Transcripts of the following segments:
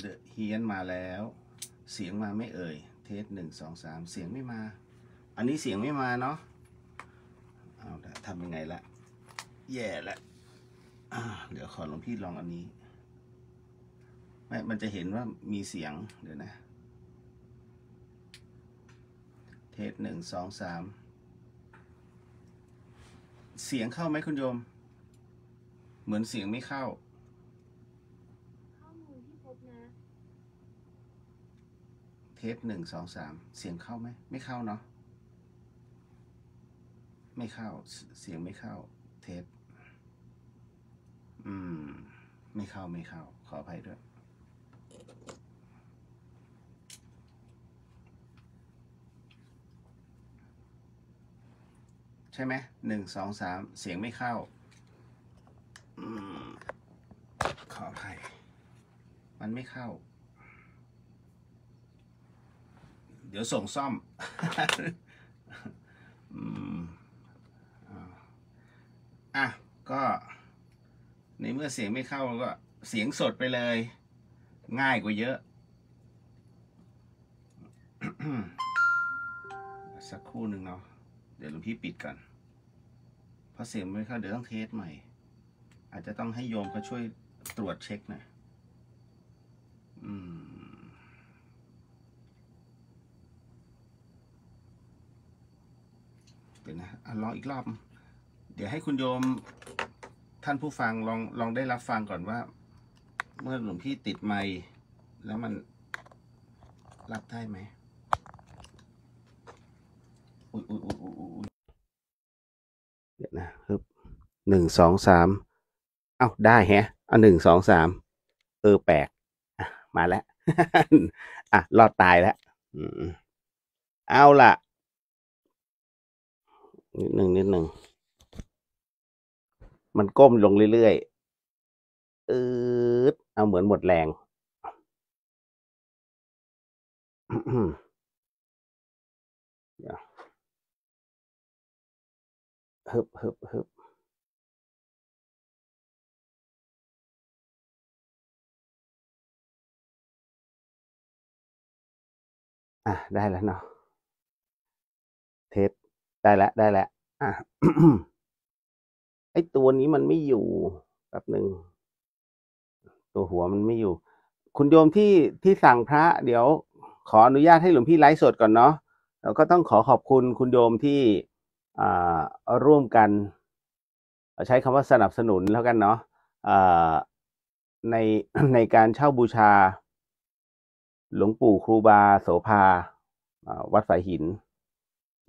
เดอะเฮียนมาแล้ว เสียงมาไม่เอ่ย เทสหนึ่งสองสามเสียงไม่มา อันนี้เสียงไม่มาเนาะเอาทำยังไงละ แย่ละเดี๋ยวขอหลวงพี่ลองอันนี้ ไม่ มันจะเห็นว่ามีเสียงเดี๋ยวนะ เทสหนึ่งสองสามเสียงเข้าไหมคุณโยม เหมือนเสียงไม่เข้าปหนึ่งสองสามเสียงเข้าไหมไม่เข้าเนาะไม่เข้า เสียงไม่เข้า เทปอืม ไม่เข้าไม่เข้า ขออภัยด้วย ใช่ไหมหนึ่งสองสามเสียงไม่เข้า อืมขออภัยมันไม่เข้าเดี๋ยวส่งซ่อมอ่ะ ก็ ในเมื่อเสียงไม่เข้าก็ เสียงสดไปเลย ง่ายกว่าเยอะ สักคู่หนึ่งเนาะเดี๋ยวหลวงพี่ปิดก่อน เพราะเสียงไม่เข้าเดี๋ยวต้องเทสใหม่ อาจจะต้องให้โยมเขาช่วยตรวจเช็คหนะ่อยอืมดี๋ยวนะลอง อีก รอบ เดี๋ยวให้คุณโยม ท่านผู้ฟังลองลองได้รับฟังก่อนว่า เมื่อหลวงพี่ติดไม้แล้วมัน รับได้ไหมอุ้ยอุ้ยอุ้ยอุ้ยเดี๋ยวนะฮึบหนึ่งสองสาม เอ้าได้แฮะเอาหนึ่ง สอง สาม เออ แปลกมาแล้ว อ่ะรอดตายแล้วเอา ล่ะนิดหนึ่งนิดหนึ่ง มันก้มลงเรื่อยๆ เออเอาเหมือนหมดแรงฮึบฮึบฮึบอ่ะ ได้แล้วเนาะ เทปได้แล้ว ได้แล้วไอ้ตัวนี้มันไม่อยู่แบบหนึ่งตัวหัวมันไม่อยู่ คุณโยมที่ที่สั่งพระเดี๋ยวขออนุญาตให้หลวงพี่ไลฟ์สดก่อนเนาะแล้วก็ต้องขอขอบคุณคุณโยมที่ร่วมกัน ใช้คำว่าสนับสนุนแล้วกันเนาะในในการเช่าบูชา หลวงปู่ครูบา โสภาวัดสายหิน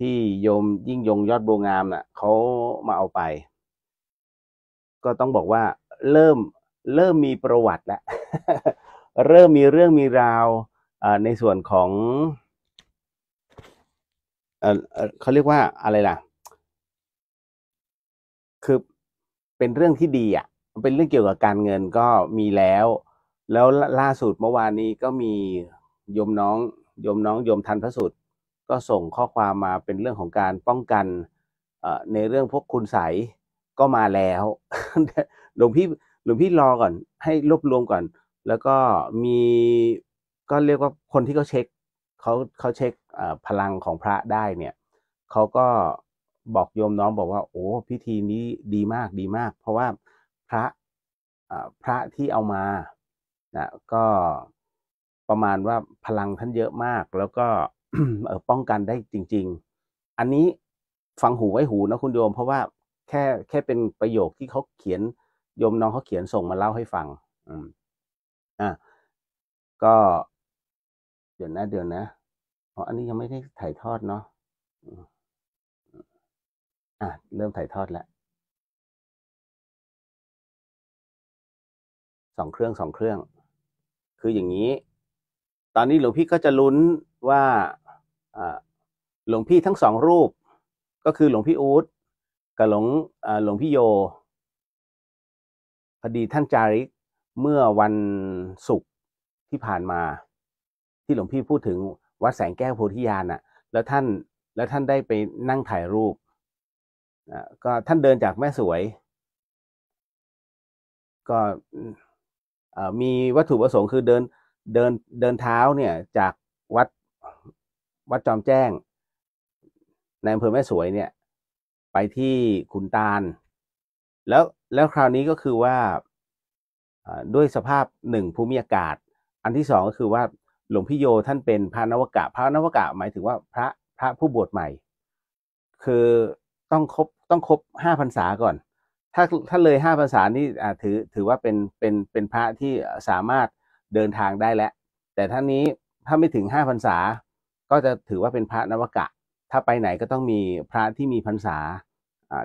ที่โยมยิ่งยงยอดโบงามนะ่ะเขามาเอาไป ก็ต้องบอกว่าเริ่มเริ่มมีประวัติแล้วเริ่มมีเรื่องมีราวในส่วนของเขาเรียกว่าอะไรล่ะ คือเป็นเรื่องที่ดีอะ่ะเป็นเรื่องเกี่ยวกับการเงินก็มีแล้ว แล้วล่าสุดเมื่อวานนี้ก็มีโยมน้องโยมน้องโยมทันพระสุดก็ส่งข้อความมาเป็นเรื่องของการป้องกันในเรื่องพวกคุณใสก็มาแล้ว หลวงพี่หลวงพี่รอก่อน ให้รวบรวมก่อน แล้วก็มีก็เรียกว่าคนที่เขาเช็คเขาเขาเช็คพลังของพระได้เนี่ย เขาก็บอกโยมน้องบอกว่า โอ้พิธีนี้ดีมากดีมาก เพราะว่าพระพระที่เอามานะก็ประมาณว่าพลังท่านเยอะมากแล้วก็ป้องกันได้จริงๆ อันนี้ฟังหูไว้หูนะคุณโยมเพราะว่าแค่แค่เป็นประโยคที่เขาเขียนโยมน้องเขาเขียนส่งมาเล่าให้ฟัง อืม อ่ะ ก็เดี๋ยวนะเดี๋ยวนะอ๋ออันนี้ยังไม่ได้ถ่ายทอดเนาะ อ่ะเริ่มถ่ายทอดแล้ว สองเครื่องสองเครื่อง คืออย่างนี้ตอนนี้หลวงพี่ก็จะลุ้นว่าหลวงพี่ทั้งสองรูป ก็คือหลวงพี่อู๊ดกับหลวงหลวงพี่โยพอดีท่านจาริกเมื่อวันศุกร์ที่ผ่านมา ที่หลวงพี่พูดถึงวัดแสงแก้วโพธิญาณน่ะ แล้วท่าน แล้วท่านได้ไปนั่งถ่ายรูปก็ท่านเดินจากแม่สวย ก็มีวัตถุประสงค์คือเดินเดินเดินเท้าเนี่ยจากวัดวัดจอมแจ้ง ในอำเภอแม่สวยเนี่ย ไปที่ขุนตาล แล้วแล้วคราวนี้ก็คือว่าด้วยสภาพหนึ่งภูมิอากาศ อันที่สองก็คือว่าหลวงพี่โยท่านเป็นพระนวกะพระนวกะหมายถึงว่าพระพระผู้บวชใหม่ คือต้องครบต้องครบห้าพรรษาก่อน ถ้าถ้าเลยห้าพรรษานี่ถือถือว่าเป็นเป็นเป็นพระที่สามารถเดินทางได้แล้วแต่ท่านนี้ถ้าไม่ถึงห้าพรรษา ก็จะถือว่าเป็นพระนวกะ ถ้าไปไหนก็ต้องมีพระที่มีพรรษา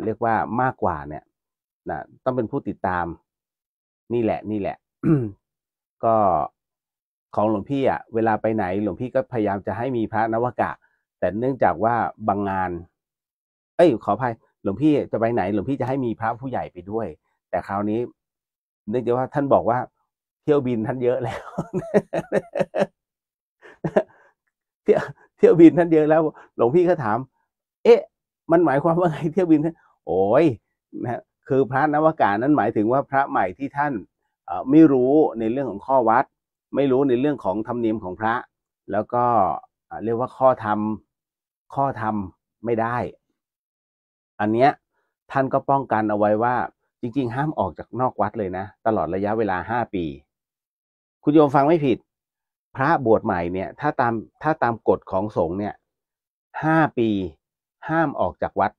เรียกว่ามากกว่าเนี่ยนะต้องเป็นผู้ติดตาม นี่แหละ นี่แหละก็ของหลวงพี่ อ่ะ เวลาไปไหน หลวงพี่ก็พยายามจะให้มีพระนวกะ แต่เนื่องจากว่าบางงาน เอ้ยขออภัยหลวงพี่จะไปไหนหลวงพี่จะให้มีพระผู้ใหญ่ไปด้วย แต่คราวนี้เนื่องจากว่าท่านบอกว่าเที่ยวบินท่านเยอะแล้วเที่ยวเที่ยวบินท่านเยอะแล้ว หลวงพี่ก็ถาม เอ๊ะ มันหมายความว่าไงเที่ยวบินท่านโอ้ยนะคือพระนวากานั้นหมายถึงว่าพระใหม่ที่ท่านไม่รู้ในเรื่องของข้อวัด ไม่รู้ในเรื่องของธรรมเนียมของพระ แล้วก็เรียกว่าข้อธรรม ข้อธรรมไม่ได้ อันเนี้ยท่านก็ป้องกันเอาไว้ว่า จริง ๆ ห้ามออกจากนอกวัดเลยนะ ตลอดระยะเวลาห้าปีคุณโยมฟังไม่ผิด พระบวชใหม่เนี่ย ถ้าตามถ้าตามกฎของสงฆ์เนี่ยห้าปีห้ามออกจากวัด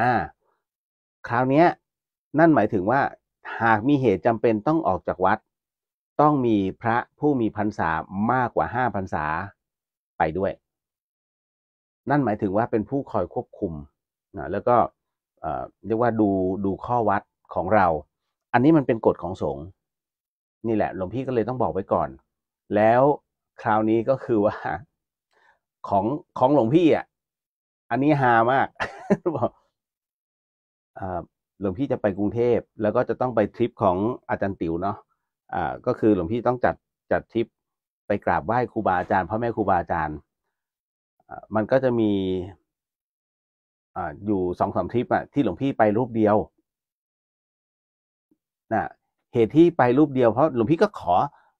อ่า คราวนี้นั่นหมายถึงว่าหากมีเหตุจำเป็นต้องออกจากวัด ต้องมีพระผู้มีพรรษามากกว่าห้าพรรษาไปด้วย นั่นหมายถึงว่าเป็นผู้คอยควบคุมนะแล้วก็เรียกว่าดูดูข้อวัดของเรา อันนี้มันเป็นกฎของสงฆ์นี่แหละหลวงพี่ก็เลยต้องบอกไว้ก่อน แล้วคราวนี้ก็คือว่าของของหลวงพี่อ่ะ อันนี้ฮามากบอกหลวงพี่จะไปกรุงเทพแล้วก็จะต้องไปทริปของอาจารย์ติ๋วเนาะ อ่า ก็คือหลวงพี่ต้องจัดจัดทริปไปกราบไหว้ครูบาอาจารย์พ่อแม่ครูบาอาจารย์มันก็จะมี อ่าอยู่สองสามทริปอ่ะที่หลวงพี่ไปรูปเดียวนะเหตุที่ไปรูปเดียวเพราะหลวงพี่ก็ขอ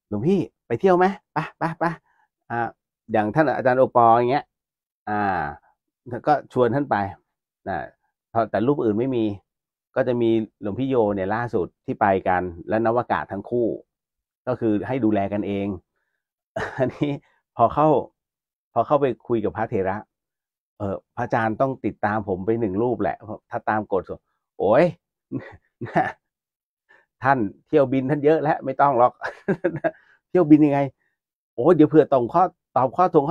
หลวงพี่ไปเที่ยวไหมปะปะปะอ่าอย่างท่านอาจารย์โอปออย่างเงี้ยอ่าก็ชวนท่านไปนะแต่รูปอื่นไม่มีก็จะมีหลวงพี่โยเนี่ยล่าสุดที่ไปกันและนวากาศทั้งคู่ ก็คือให้ดูแลกันเองอันนี้พอเข้าพอเข้าไปคุยกับพระเทระเออพระอาจารย์ต้องติดตามผมไปหนึ่งรูปแหละถ้าตามกฎโอ้ยท่าน เที่ยวบินท่านเยอะแล้วไม่ต้องหรอก เที่ยวบินยังไง โอ้ เดี๋ยวเผื่อตรงข้อตอบข้อทง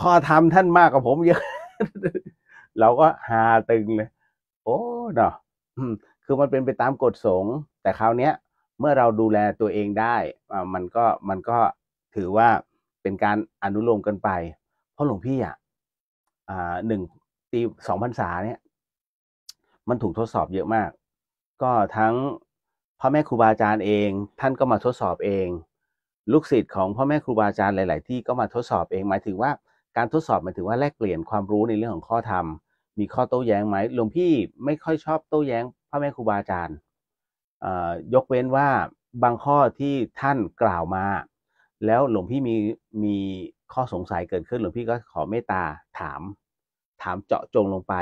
ข้อทำท่านมากกว่าผมเยอะ เราก็หาตึงเลยโอ้เนาะคือมันเป็นไปตามกฎสงฆ์แต่คราวเนี้ย เมื่อเราดูแลตัวเองได้ มันก็มันก็ถือว่าเป็นการอนุโลมกันไป เพราะหลวงพี่อ่ะหนึ่งตีสองพรรษาเนี่ย มันถูกทดสอบเยอะมาก ก็ทั้งพ่อแม่ครูบาอาจารย์เอง ท่านก็มาทดสอบเอง ลูกศิษย์ของพ่อแม่ครูบาอาจารย์หลาย ๆ ที่ก็มาทดสอบเองหมายถึงว่าการทดสอบหมายถึงว่าแลกเปลี่ยนความรู้ในเรื่องของข้อธรรมมีข้อโต้แย้งไหมหลวงพี่ไม่ค่อยชอบโต้แย้งพ่อแม่ครูบาอาจารย์ยกเว้นว่าบางข้อที่ท่านกล่าวมา แล้วหลวงพี่มีมีข้อสงสัยเกิดขึ้นหลวงพี่ก็ขอเมตตาถามถามเจาะจงลงไป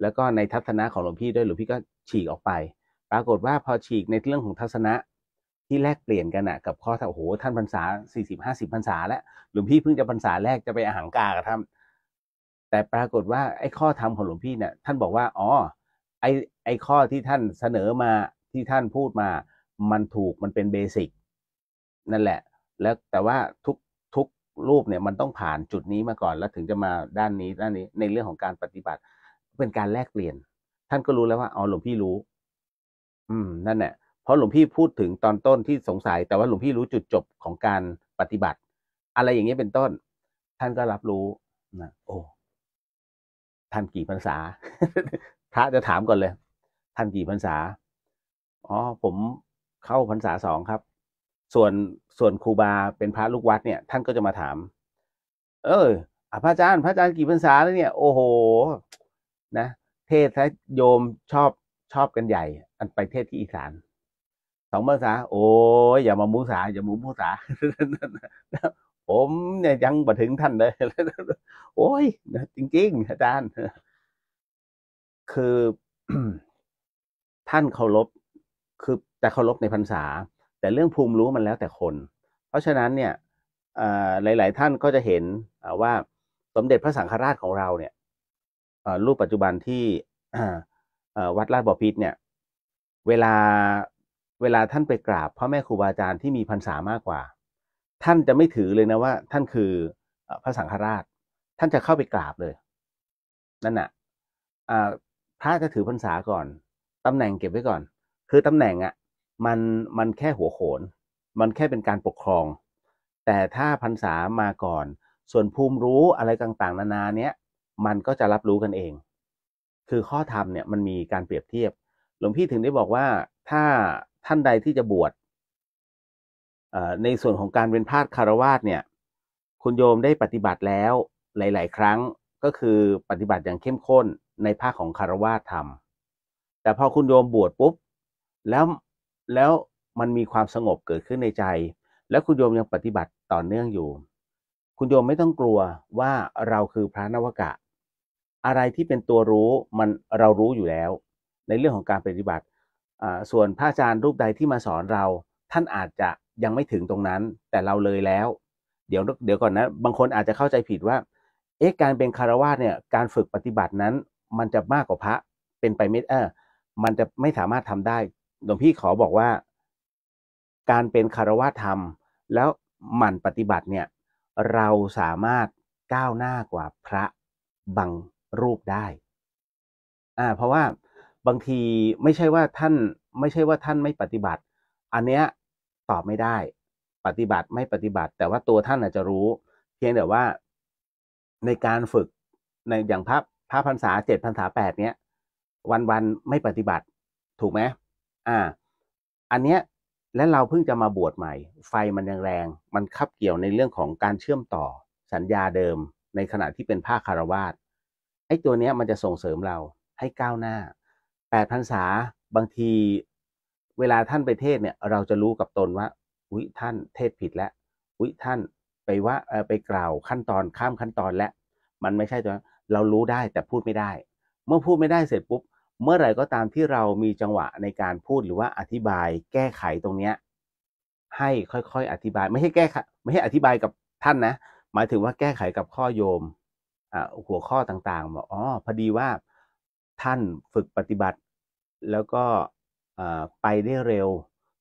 แล้วก็ในทัศนะของหลวงพี่ด้วยหลวงพี่ก็ฉีกออกไปปรากฏว่าพอฉีกในเรื่องของทัศนะที่แลกเปลี่ยนกันอะกับข้อโอ้โหท่านพรรษาสี่สิบห้าสิบพรรษาแล้วหลวงพี่เพิ่งจะพรรษาแรกจะไปอาหางกากับท่านแต่ปรากฏว่า ไอ้ข้อธรรมของหลวงพี่เนี่ยท่านบอกว่าอ๋อไอ้ไอ้ข้อที่ท่านเสนอมาที่ท่านพูดมา มันถูกมันเป็นเบสิกนั่นแหละ แล้วแต่ว่าทุกทุกรูปเนี่ย มันต้องผ่านจุดนี้มาก่อนแล้วถึงจะมาด้านนี้ด้านนี้ในเรื่องของการปฏิบัติเป็นการแลกเปลี่ยน ท่านก็รู้แล้วว่าอ๋อหลวงพี่รู้อืม นั่นแหละเพราะหลวงพี่ พูดถึงตอนต้นที่สงสัย แต่ว่าหลวงพี่รู้จุดจบของการปฏิบัติ อะไรอย่างนี้เป็นต้น ท่านก็รับรู้นะ โอ้ ท่าน กี่พรรษา พระจะถามก่อนเลย ท่านกี่พรรษา อ๋อ ผมเข้าพรรษาสองครับ ส่วนส่วนครูบาเป็น พระลูกวัดเนี่ย ท่าน ก็จะมาถาม เออพระอาจารย์พระอาจารย์กี่พรรษาแล้ว เนี่ย โอ้โห นะ เทศโยมชอบชอบกันใหญ่ อันไปเทศที่อีสาน สองภาษา โอ้ย อย่ามามูสา อย่ามามูสา ผมเนี่ยยังบ่ถึงท่านเลย โอ้ย จริงๆ อาจารย์ คือ ท่านเคารพ คือแต่เคารพในพรรษา แต่เรื่องภูมิรู้มันแล้วแต่คน เพราะฉะนั้นเนี่ยหลาย ๆ ท่านก็จะเห็นว่าสมเด็จพระสังฆราชของเรา เนี่ยรูปปัจจุบันที่วัดราชบพิษเนี่ยเวลาเวลาท่านไปกราบพระแม่ครูบาอาจารย์ที่มีพรรษามากกว่า ท่านจะไม่ถือเลยนะว่า ท่านคือพระสังฆราช ท่านจะเข้าไปกราบเลยนั่นน่ะพระจะถือพรรษาก่อนตำแหน่งเก็บไว้ก่อน คือตำแหน่งอะ่ะมันมันแค่หัวโขน มันแค่เป็นการปกครอง แต่ถ้าพรรษามาก่อน ส่วนภูมิรู้อะไรต่าง ๆ นานาเนี้ยมันก็จะรับรู้กันเองคือข้อธรรมเนี่ยมันมีการเปรียบเทียบ หลวงพี่ถึงได้บอกว่าถ้าท่านใดที่จะบวชในส่วนของการเป็นพาดคารวาสเนี่ย คุณโยมได้ปฏิบัติแล้ว หลายๆครั้งก็คือปฏิบัติอย่างเข้มข้นในภาคของคารวาสธรรม แต่พอคุณโยมบวชปุ๊บ แล้วแล้วมันมีความสงบเกิดขึ้นในใจ และคุณโยมยังปฏิบัติต่อเนื่องอยู่ คุณโยมไม่ต้องกลัวว่าเราคือพระนวกะอะไรที่เป็นตัวรู้มันเรารู้อยู่แล้ว ในเรื่องของการปฏิบัติส่วนพระอาจารย์รูปใดที่มาสอนเราท่านอาจจะยังไม่ถึงตรงนั้น แต่เราเลยแล้ว เดี๋ยวเดี๋ยวก่อนนะบางคนอาจจะเข้าใจผิดว่าเอ๊ะการเป็นคารวะเนี่ยการฝึกปฏิบัตินั้น มันจะมากกว่าพระเป็นไปไม่เออมันจะไม่สามารถทำได้หลวงพี่ขอบอกว่า การเป็นคารวะธรรมแล้วหมั่นปฏิบัติเนี่ยเราสามารถก้าวหน้ากว่าพระบางรูปได้ อ่า เพราะว่าบางทีไม่ใช่ว่าท่านไม่ใช่ว่าท่านไม่ปฏิบัติ อันเนี้ยตอบไม่ได้ ปฏิบัติไม่ปฏิบัติ แต่ว่าตัวท่านอาจจะรู้ เพียงแต่ว่า ในการฝึก ในอย่างพระพระพรรษาเจ็ดพรรษาแปดเนี้ย วันวันไม่ปฏิบัติ ถูกไหม อ่า อันเนี้ย และเราเพิ่งจะมาบวชใหม่ ไฟมันยังแรง มันคับเกี่ยวในเรื่องของการเชื่อมต่อสัญญาเดิม ในขณะที่เป็นภาคคารวาสไอ้ตัวเนี้ยมันจะส่งเสริมเราให้ก้าวหน้าแปดพรรษา บางที เวลาท่านไปเทศเนี่ย เราจะรู้กับตนว่า อุ๊ยท่านเทศผิดแล้วอุ๊ยท่านไปว่าไปกล่าวขั้นตอนข้ามขั้นตอนแล้ว มันไม่ใช่ตัวเรารู้ได้แต่พูดไม่ได้ เมื่อพูดไม่ได้เสร็จปุ๊บ เมื่อไหร่ก็ตามที่เรามีจังหวะในการพูดหรือว่าอธิบายแก้ไขตรงเนี้ยให้ค่อยๆ อธิบายไม่ให้แก้ไม่ให้อธิบายกับท่านนะ หมายถึงว่าแก้ไขกับข้อโยมหัวข้อต่างๆบอกอ๋อพอดีว่าท่านฝึกปฏิบัติ แล้วก็ไปได้เร็ว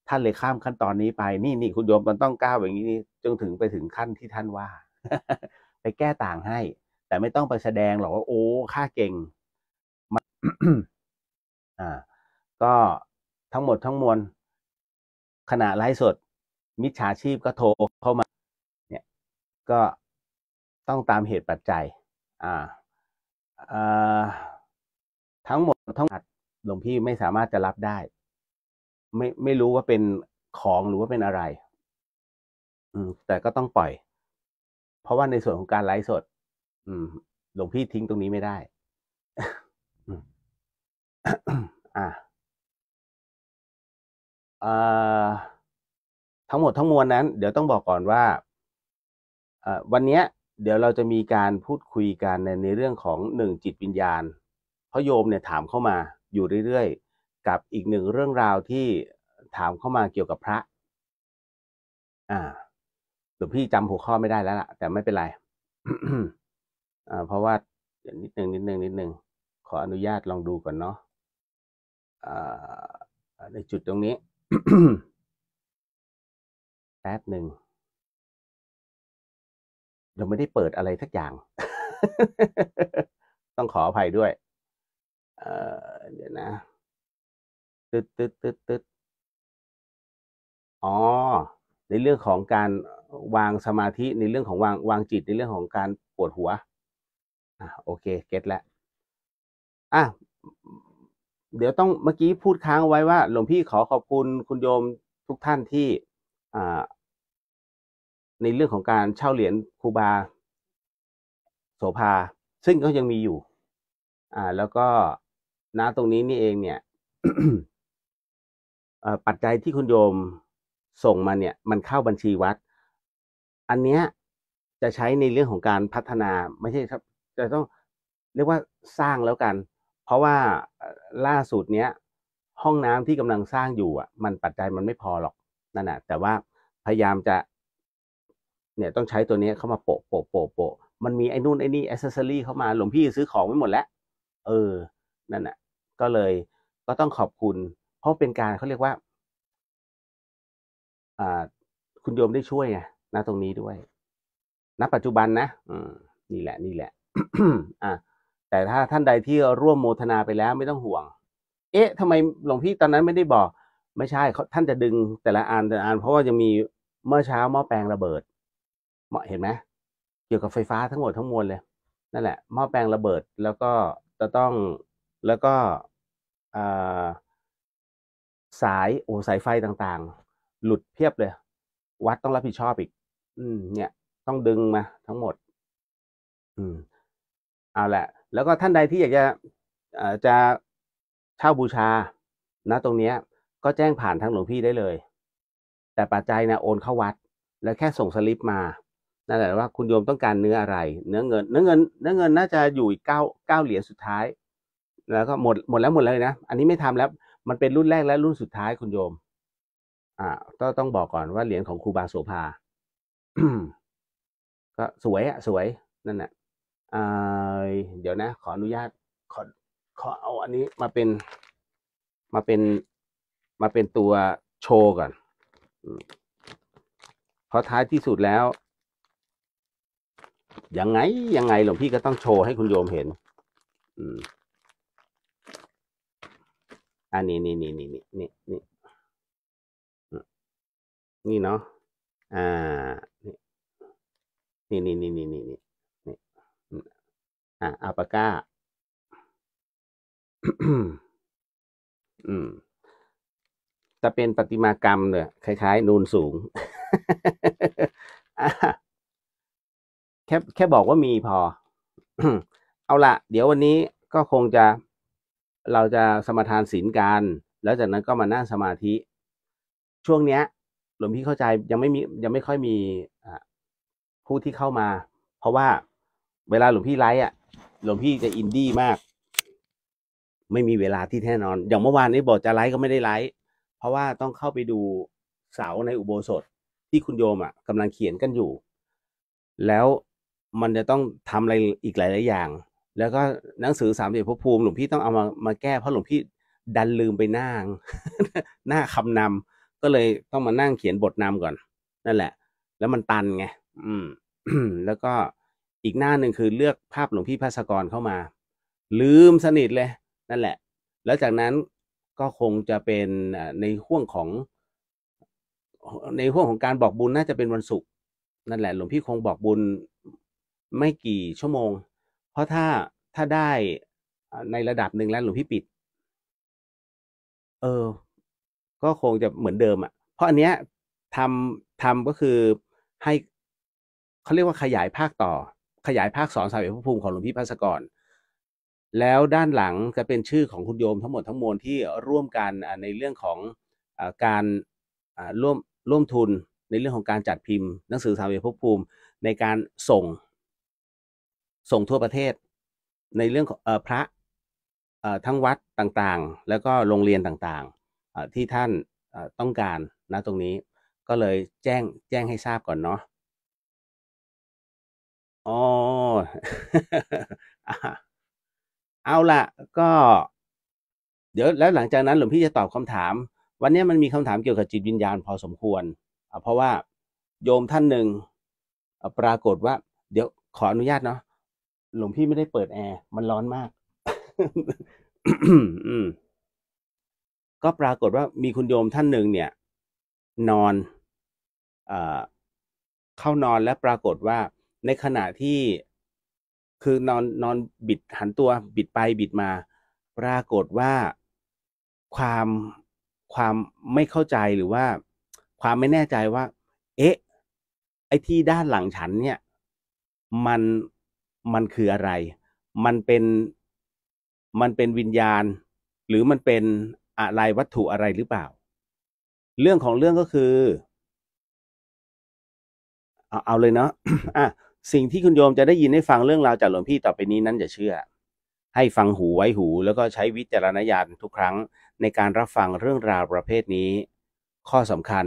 ท่านเลยข้ามขั้นตอนนี้ไป นี่นี่คุณโยมมันต้องก้าวอย่างนี้จนถึงไปถึงขั้นที่ท่านว่า ไปแก้ต่างให้ แต่ไม่ต้องไปแสดงหรอกว่า โอ้ข้าเก่งอ่า ก็ทั้งหมดทั้งมวล ขณะไลฟ์สด มิจฉาชีพก็โทรเข้ามา เนี่ยก็ต้องตามเหตุปัจจัยอ่าทั้งหมดทั้งหัดหลวงพี่ไม่สามารถจะรับได้ ไม่ไม่รู้ว่าเป็นของหรือว่าเป็นอะไร อืมแต่ก็ต้องปล่อยเพราะว่าในส่วนของการไลฟ์สดหลวงพี่ทิ้งตรงนี้ไม่ได้อ่าทั้งหมดทั้งมวลนั้นเดี๋ยวต้องบอกก่อนว่าวันนี้เดี๋ยวเราจะมีการพูดคุยกันในในเรื่องของหนึ่งจิตวิญญาณ เพราะโยมเนี่ยถามเข้ามาอยู่เรื่อยๆ กับอีกหนึ่งเรื่องราวที่ถามเข้ามาเกี่ยวกับพระ อ่าหลวงพี่จำหัวข้อไม่ได้แล้วล่ะ แต่ไม่เป็นไรอ่าเพราะว่านิดหนึ่งนิดหนึ่งนิดหนึ่งขออนุญาตลองดูก่อนเนาะอ่าในจุดตรงนี้ แป๊บหนึ่งเราไม่ได้เปิดอะไรสักอย่าง ต้องขออภัยด้วยเออเดี๋ยวนะ ตึ๊ดตึ๊ดตึ๊ดตึ๊ดอ๋อ ในเรื่องของการวางสมาธิในเรื่องของวางวางจิตในเรื่องของการปวดหัว อ่ะโอเคเก็ตแล้วอ่ะ เดี๋ยวต้องเมื่อกี้พูดค้างไว้ว่าหลวงพี่ขอขอบคุณคุณโยมทุกท่านที่อ่าในเรื่องของการเช่าเหรียญครูบาโสภาซึ่งก็ยังมีอยู่ อ่า แล้วก็ณตรงนี้นี่เองเนี่ยปัจจัยที่คุณโยมส่งมาเนี่ย มันเข้าบัญชีวัดอันเนี้ยจะใช้ในเรื่องของการพัฒนาไม่ใช่ครับจะต้องเรียกว่าสร้างแล้วกัน เพราะว่าล่าสุดเนี้ยห้องน้ำที่กำลังสร้างอยู่อ่ะ มันปัจจัยมันไม่พอหรอกนั่นแหะแต่ว่าพยายามจะเนี่ยต้องใช้ตัวนี้เข้ามาโปะโปะโปะโปะมันมีไอ้นู่นไอ้นี่อิสเซอรี่เข้ามา หลวงพี่ซื้อของไม่หมดแล้ว เออ นั่นแหะก็เลยก็ต้องขอบคุณ เพราะเป็นการเขาเรียกว่าอ่าคุณโยมได้ช่วยไงนะตรงนี้ด้วยณปัจจุบันนะอืมนี่แหละ นี่แหละอ่า แต่ถ้าท่านใดที่ร่วมโมทนาไปแล้วไม่ต้องห่วง เอ๊ะทำไมหลวงพี่ตอนนั้นไม่ได้บอก ไม่ใช่เขาท่านจะดึงแต่ละอันแต่ละอันเพราะว่ายังมีเมื่อเช้าหม้อแปลงระเบิดเหมาะเห็นไหมเกี่ยวกับไฟฟ้าทั้งหมดทั้งมวลเลยนั่นแหละหม้อแปลงระเบิดแล้วก็จะต้องแล้วก็สายโอ้สายไฟต่าง ๆ หลุดเพียบเลย วัดต้องรับผิดชอบอีก อืม เนี่ยต้องดึงมาทั้งหมด อืมเอาแหละ แล้วก็ท่านใดที่อยากจะจะเช่าบูชานะตรงเนี้ย ก็แจ้งผ่านทางหลวงพี่ได้เลย แต่ปัจจัยนะโอนเข้าวัด แล้วแค่ส่งสลิปมานั่นแหละว่าคุณโยมต้องการเนื้ออะไร เนื้อเงินเนื้อเงินเนื้อเงินน่าจะอยู่ อีกเก้าเก้าเหรียญสุดท้าย แล้วก็หมดหมดแล้วหมดเลยนะอันนี้ไม่ทำแล้ว มันเป็นรุ่นแรกและรุ่นสุดท้ายคุณโยม อ่าต้องต้องบอกก่อนว่าเหรียญของครูบาโสภาก็สวยอะสวยนั่นแหละอเดี๋ยวนะ ขออนุญาตขอขอเอา อันนี้มาเป็นมาเป็นมาเป็นตัวโชว์ก่อนเพราะท้ายที่สุดแล้วยังไงยังไงหลวงพี่ก็ต้องโชว์ให้คุณโยมเห็น อืมอันนี้นี่นี่นี่นี่นี่นี่นี่เนาะ อ่า นี่ นี่นี่นี่นี่นี่นี่อ่าอัปาก้าอืมจะเป็นปฏิมากรรมเนี่ยคล้ายๆ นูนสูงแค่แค่บอกว่ามีพอ เอาละเดี๋ยววันนี้ก็คงจะเราจะสมาทานศีลกัน แล้วจากนั้นก็มานั่งสมาธิ ช่วงเนี้ย หลวงพี่เข้าใจยังไม่มียังไม่ค่อยมีผู้ที่เข้ามา เพราะว่าเวลาหลวงพี่ไลฟ์อ่ะ หลวงพี่จะอินดี้มาก ไม่มีเวลาที่แน่นอน อย่างเมื่อวานนี้บอกจะไลฟ์ก็ไม่ได้ไลฟ์เพราะว่าต้องเข้าไปดูเสาในอุโบสถที่คุณโยมอ่ะกำลังเขียนกันอยู่ แล้วมันจะต้องทำอะไรอีกหลายๆอย่าง แล้วก็หนังสือสามสิบพระภูมิ หลวงพี่ต้องเอามามาแก้เพราะหลวงพี่ดันลืมไปนั่งหน้าคำนำก็เลยต้องมานั่งเขียนบทนำก่อน นั่นแหละ แล้วมันตันไงอืม แล้วก็อีกหน้าหนึ่งคือเลือกภาพหลวงพี่พัสกรเข้ามา ลืมสนิทเลยนั่นแหละ แล้วจากนั้นก็คงจะเป็นในห่วงของ ในห่วงของการบอกบุญน่าจะเป็นวันศุกร์นั่นแหละ หลวงพี่คงบอกบุญไม่กี่ชั่วโมง เพราะถ้าถ้าได้ในระดับหนึ่งแล้วหลวงพี่ปิด เออ ก็คงจะเหมือนเดิมอะ่ะเพราะอันเนี้ยทำทำก็คือให้เขาเรียกว่าขยายภาคต่อ ขยายภาคสอนสายพระภูมิของหลวงพี่พัสกร แล้วด้านหลังจะเป็นชื่อของคุณโยมทั้งหมดทั้งมวลที่ร่วมกันในเรื่องของการร่วมร่วมทุนในเรื่องของการจัดพิมพ์หนังสือสามเหลี่ยมภพภูมิในการส่งส่งทั่วประเทศในเรื่องของพระทั้งวัดต่างๆ แล้วก็โรงเรียนต่างๆที่ท่านต้องการนะ ตรงนี้ ก็เลยแจ้งแจ้งให้ทราบก่อนเนาะอ๋อเอาละก็ เดี๋ยวแล้วหลังจากนั้นหลวงพี่จะตอบคำถาม วันนี้มันมีคำถามเกี่ยวกับจิตวิญญาณพอสมควร เพราะว่าโยมท่านหนึ่งปรากฏว่า เดี๋ยวขออนุญาตเนาะหลวงพี่ไม่ได้เปิดแอร์ มันร้อนมากก็ปรากฏว่ามีคุณโยมท่านหนึ่งเนี่ย นอนอเข้านอนและปรากฏว่า ในขณะที่คือนอน นอนบิดหันตัวบิดไปบิดมา ปรากฏว่าความความไม่เข้าใจหรือว่าความไม่แน่ใจว่า เอ๊ะ ไอ้ที่ด้านหลังฉันเนี่ย มันมันคืออะไร มันเป็น มันเป็นวิญญาณ หรือมันเป็นอะไรวัตถุอะไรหรือเปล่า เรื่องของเรื่องก็คือ เอาเอาเลยเนาะ อ่ะ สิ่งที่คุณโยมจะได้ยินได้ฟังเรื่องราวจากหลวงพี่ต่อไปนี้นั้น อย่าเชื่อ ให้ฟังหูไว้หู แล้วก็ใช้วิจารณญาณทุกครั้งในการรับฟังเรื่องราวประเภทนี้ ข้อสำคัญ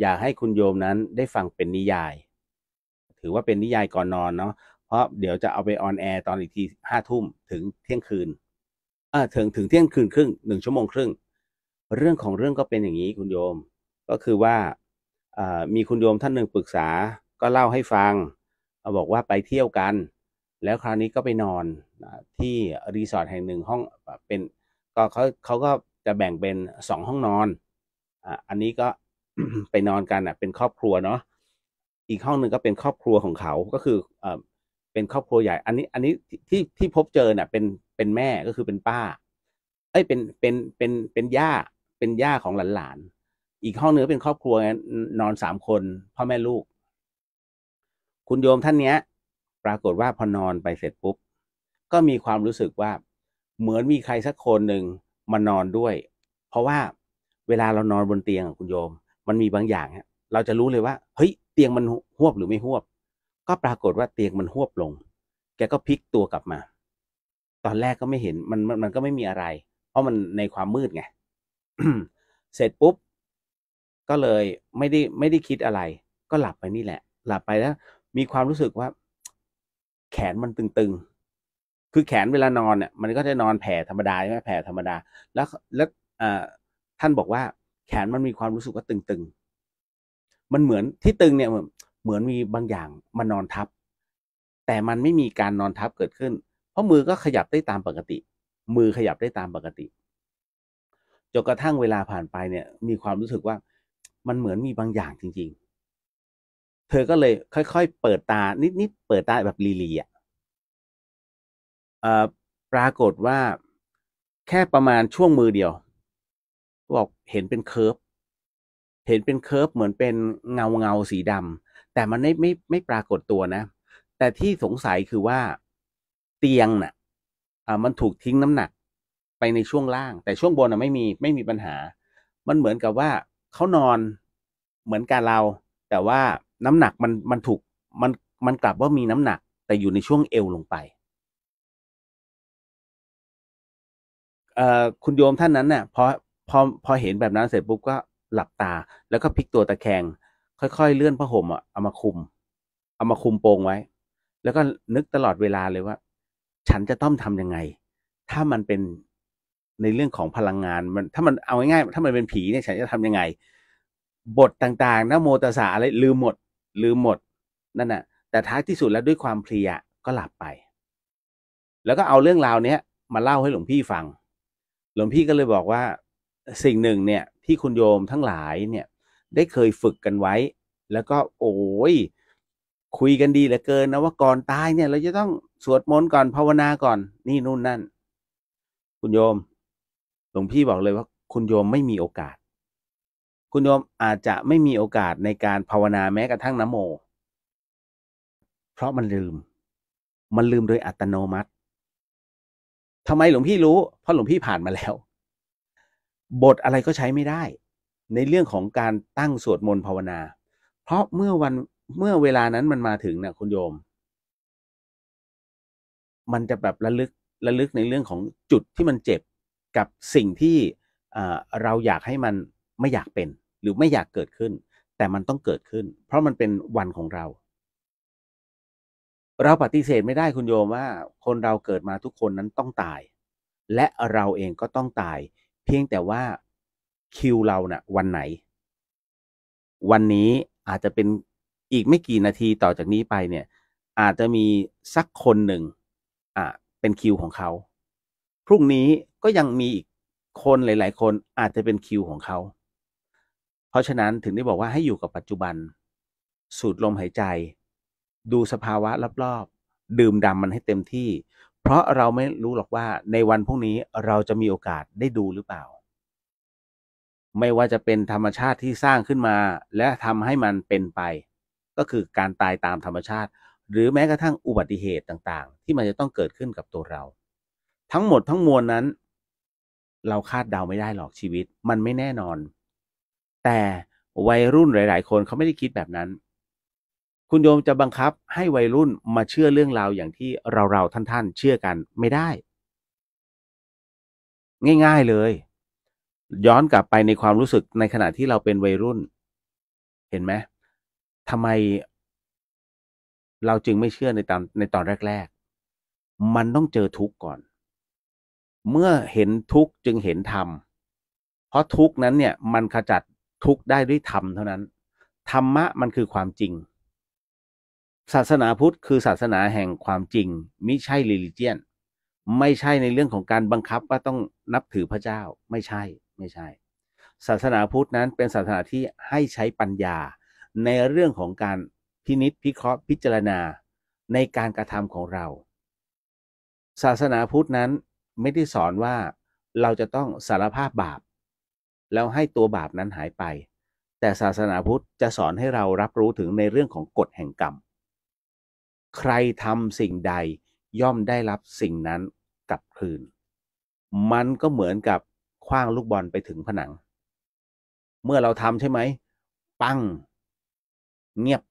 อยากให้คุณโยมนั้นได้ฟังเป็นนิยาย ถือว่าเป็นนิยายก่อนนอนเนาะราะเดี๋ยวจะเอาไปออนแอร์ตอนอีกทีห้าทุ่มถึงเที่ยงคืนเออถึงถึงเที่ยงคืนครึ่งหนึ่งชั่วโมงครึ่ง เรื่องของเรื่องก็เป็นอย่างนี้คุณโยม ก็คือว่ามีคุณโยมท่านหนึ่งปรึกษาก็เล่าให้ฟังบอกว่าไปเที่ยวกัน แล้วคราวนี้ก็ไปนอนที่รีสอร์ทแห่งหนึ่งห้องเป็นก็เขาเขาก็จะแบ่งเป็นสองห้องนอนอันนี้ก็ไปนอนกันอ่ะเป็นครอบครัวเนาะอีกห้องหนึ่งก็เป็นครอบครัวของเขาก็คือเป็นครอบครัวใหญ่ อันนี้อันนี้ที่ที่พบเจอเนี่ยเป็นเป็นแม่ก็คือเป็นป้า เอ้ยเป็นเป็นเป็นเป็นย่าเป็นย่าของหลานๆ อีกห้องเนื้อเป็นครอบครัวนอนสามคน พ่อแม่ลูก คุณโยมท่านเนี้ยปรากฏว่าพอนอนไปเสร็จปุ๊บ ก็มีความรู้สึกว่าเหมือนมีใครสักคนหนึ่งมานอนด้วย เพราะว่าเวลาเรานอนบนเตียงคุณโยม มันมีบางอย่างฮะเราจะรู้เลยว่าเฮ้ยเตียงมันหวบหรือไม่หวบก็ปรากฏว่าเตียงมันหวบลง แกก็พลิกตัวกลับมา ตอนแรกก็ไม่เห็น มันมันก็ไม่มีอะไร เพราะมันในความมืดไง เสร็จปุ๊บก็เลยไม่ได้ไม่ได้คิดอะไร ก็หลับไปนี่แหละหลับไปแล้ว มีความรู้สึกว่า แขนมันตึงๆ คือแขนเวลานอนเนี่ยมันก็จะนอนแผ่ธรรมดาใช่ไหมแผ่ธรรมดา แล้วแล้วท่านบอกว่าแขนมันมีความรู้สึกว่าตึงๆ มันเหมือนที่ตึงเนี่ยเหมือนเหมือนมีบางอย่างมานอนทับ แต่มันไม่มีการนอนทับเกิดขึ้น เพราะมือก็ขยับได้ตามปกติ มือขยับได้ตามปกติจนกระทั่งเวลาผ่านไปเนี่ย มีความรู้สึกว่ามันเหมือนมีบางอย่างจริง ๆ เธอก็เลยค่อยๆเปิดตา นิดๆเปิดตาแบบลีลีอ่ะปรากฏว่าแค่ประมาณช่วงมือเดียวบอกเห็นเป็นเคิร์ฟเห็นเป็นเคิร์ฟเหมือนเป็นเงาเงาสีดแต่มันไม่ไม่ไม่ปรากฏตัวนะ แต่ที่สงสัยคือว่าเตียงนะ่ะอ่ามันถูกทิ้งน้ำหนักไปในช่วงล่าง แต่ช่วงบนอ่ะไม่มีไม่มีปัญหา มันเหมือนกับว่าเขานอนเหมือนกับเรา แต่ว่าน้ำหนักมันมันถูกมันมันกลับว่ามีน้ำหนัก แต่อยู่ในช่วงเอวลงไป เอ่อคุณโยมท่านนั้นเนี่ยพอพอพอเห็นแบบนั้นเสร็จปุ๊บก็หลับตา แล้วก็พลิกตัวตะแคงค่อยๆ เลื่อนผ้าห่มอ่ะ เอามาคุม เอามาคุมโปงไว้ แล้วก็นึกตลอดเวลาเลยว่า ฉันจะต้องทํำยังไง ถ้ามันเป็นในเรื่องของพลังงานมันถ้ามันเอาง่ายๆ ถ้ามันเป็นผีเนี่ยฉันจะทํำยังไง บทต่างๆนะโมตสาอะไรลืม หมดลืมหมด นั่นน่ะ แต่ท้ายที่สุดแล้วด้วยความเพลียก็หลับไป แล้วก็เอาเรื่องราวเนี้ย มาเล่าให้หลวงพี่ฟัง หลวงพี่ก็เลยบอกว่า สิ่งหนึ่งเนี่ยที่คุณโยมทั้งหลายเนี่ยได้เคยฝึกกันไว้ แล้วก็ โอ้ยคุยกันดีเหลือเกินนะว่าก่อนตายเนี่ย เราจะต้องสวดมนต์ก่อนภาวนาก่อนนี่นู่นนั่นคุณโยม หลวงพี่บอกเลยว่า คุณโยมไม่มีโอกาส คุณโยมอาจจะไม่มีโอกาสในการภาวนาแม้กระทั่งน้ำโม เพราะมันลืม มันลืมโดยอัตโนมัติทำไมหลวงพี่รู้เพราะหลวงพี่ผ่านมาแล้ว บทอะไรก็ใช้ไม่ได้ในเรื่องของการตั้งสวดมนต์ภาวนา เพราะเมื่อวันเมื่อเวลานั้นมันมาถึงนะคุณโยม มันจะแบบระลึกระลึกในเรื่องของจุดที่มันเจ็บ กับสิ่งที่เราอยากให้มันไม่อยากเป็นหรือไม่อยากเกิดขึ้น แต่มันต้องเกิดขึ้น เพราะมันเป็นวันของเรา เราปฏิเสธไม่ได้คุณโยมว่าคนเราเกิดมาทุกคนนั้นต้องตาย และเราเองก็ต้องตาย เพียงแต่ว่าคิวเราเนะ่ะวันไหน วันนี้อาจจะเป็นอีกไม่กี่นาทีต่อจากนี้ไปเนี่ยอาจจะมีสักคนหนึ่งอ่ะเป็นคิวของเขาพรุ่งนี้ก็ยังมีอีกคนหลาย ๆ คนอาจจะเป็นคิวของเขาเพราะฉะนั้นถึงได้บอกว่าให้อยู่กับปัจจุบันสูดลมหายใจ ดูสภาวะรอบๆ ดื่มดำมันให้เต็มที่ เพราะเราไม่รู้หรอกว่าในวันพรุ่งนี้เราจะมีโอกาสได้ดูหรือเปล่าไม่ว่าจะเป็นธรรมชาติที่สร้างขึ้นมาและทำให้มันเป็นไป ก็คือการตายตามธรรมชาติ หรือแม้กระทั่งอุบัติเหตุต่างๆ ที่มันจะต้องเกิดขึ้นกับตัวเราทั้งหมดทั้งมวลนั้น เราคาดเดาไม่ได้หรอกชีวิต มันไม่แน่นอน แต่วัยรุ่นหลาย ๆ คนเขาไม่ได้คิดแบบนั้น คุณโยมจะบังคับให้วัยรุ่นมาเชื่อเรื่องราวอย่างที่เราๆท่านๆเชื่อกันไม่ได้ ง่าย ๆเลยย้อนกลับไปในความรู้สึกในขณะที่เราเป็นวัยรุ่น เห็นไหมทำไม เราจึงไม่เชื่อในตอนในตอนแรก ๆ มันต้องเจอทุกข์ก่อน เมื่อเห็นทุกข์จึงเห็นธรรมเพราะทุกข์นั้นเนี่ย มันขจัดทุกข์ได้ด้วยธรรมเท่านั้นธรรมะมันคือความจริง ศาสนาพุทธ คือศาสนาแห่งความจริงมิใช่ลิลิเจียนไม่ใช่ในเรื่องของการบังคับว่าต้องนับถือพระเจ้าไม่ใช่ไม่ใช่ ศาสนาพุทธนั้นเป็นศาสนาที่ให้ใช้ปัญญาในเรื่องของการพินิษพิเคราะห์พิจารณาในการกระทำของเรา ศาสนาพุทธนั้นไม่ได้สอนว่าเราจะต้องสารภาพบาป แล้วให้ตัวบาปนั้นหายไป แต่ศาสนาพุทธจะสอนให้เรารับรู้ถึงในเรื่องของกฎแห่งกรรมใครทำสิ่งใดย่อมได้รับสิ่งนั้นกลับคืน มันก็เหมือนกับคว้างลูกบอลไปถึงผนัง เมื่อเราทำใช่ไหมปัง เงียบ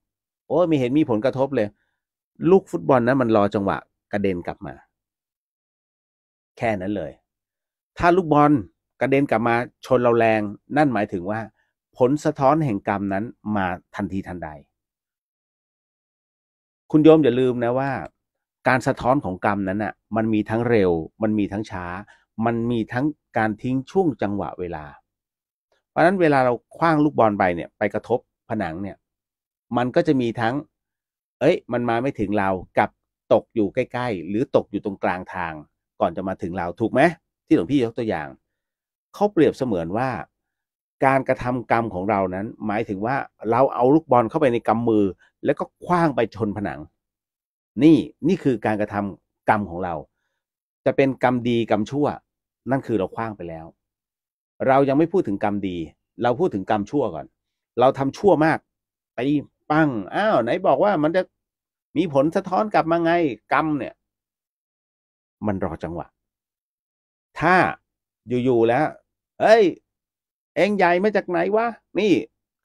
โอ้ไม่เห็นมีผลกระทบเลย ลูกฟุตบอลนะั้นมันรอจังหวะ กระเด็น กลับมา แค่นั้นเลย ถ้าลูกบอล กระเด็น กลับมาชนเราแรง นั่นหมายถึงว่า ผลสะท้อนแห่งกรรมนั้นมาทันทีทันใด คุณโยมอย่าลืมนะว่าการสะท้อนของกรรมนั้นน่ะมันมีทั้งเร็ว มันมีทั้งช้า มันมีทั้งการทิ้งช่วงจังหวะเวลา เพราะฉะนั้นเวลาเราคว้างลูกบอลไปเนี่ยไปกระทบผนังเนี่ย มันก็จะมีทั้ง เอ้ย มันมาไม่ถึงเรากับตกอยู่ใกล้ๆหรือตกอยู่ตรงกลางทาง ก่อนจะมาถึงเราถูกไหมที่หลวงพี่ยกตัวอย่างเขาเปรียบเสมือนว่า การกระทำกรรมของเรานั้น หมายถึงว่าเราเอาลูกบอลเข้าไปในกำมือแล้วก็คว้างไปชนผนังนี่นี่คือการกระทำกรรมของเรา จะเป็นกรรมดีกรรมชั่ว นั่นคือเราคว้างไปแล้ว เรายังไม่พูดถึงกรรมดี เราพูดถึงกรรมชั่วก่อน เราทำชั่วมาก ไปปั้งอ้าว ไหนบอกว่ามันจะมีผลสะท้อนกลับมาไงกรรมเนี่ย มันรอจังหวะ ถ้าอยู่ๆแล้ว เอ้ยเองใหญ่มาจากไหนวะนี่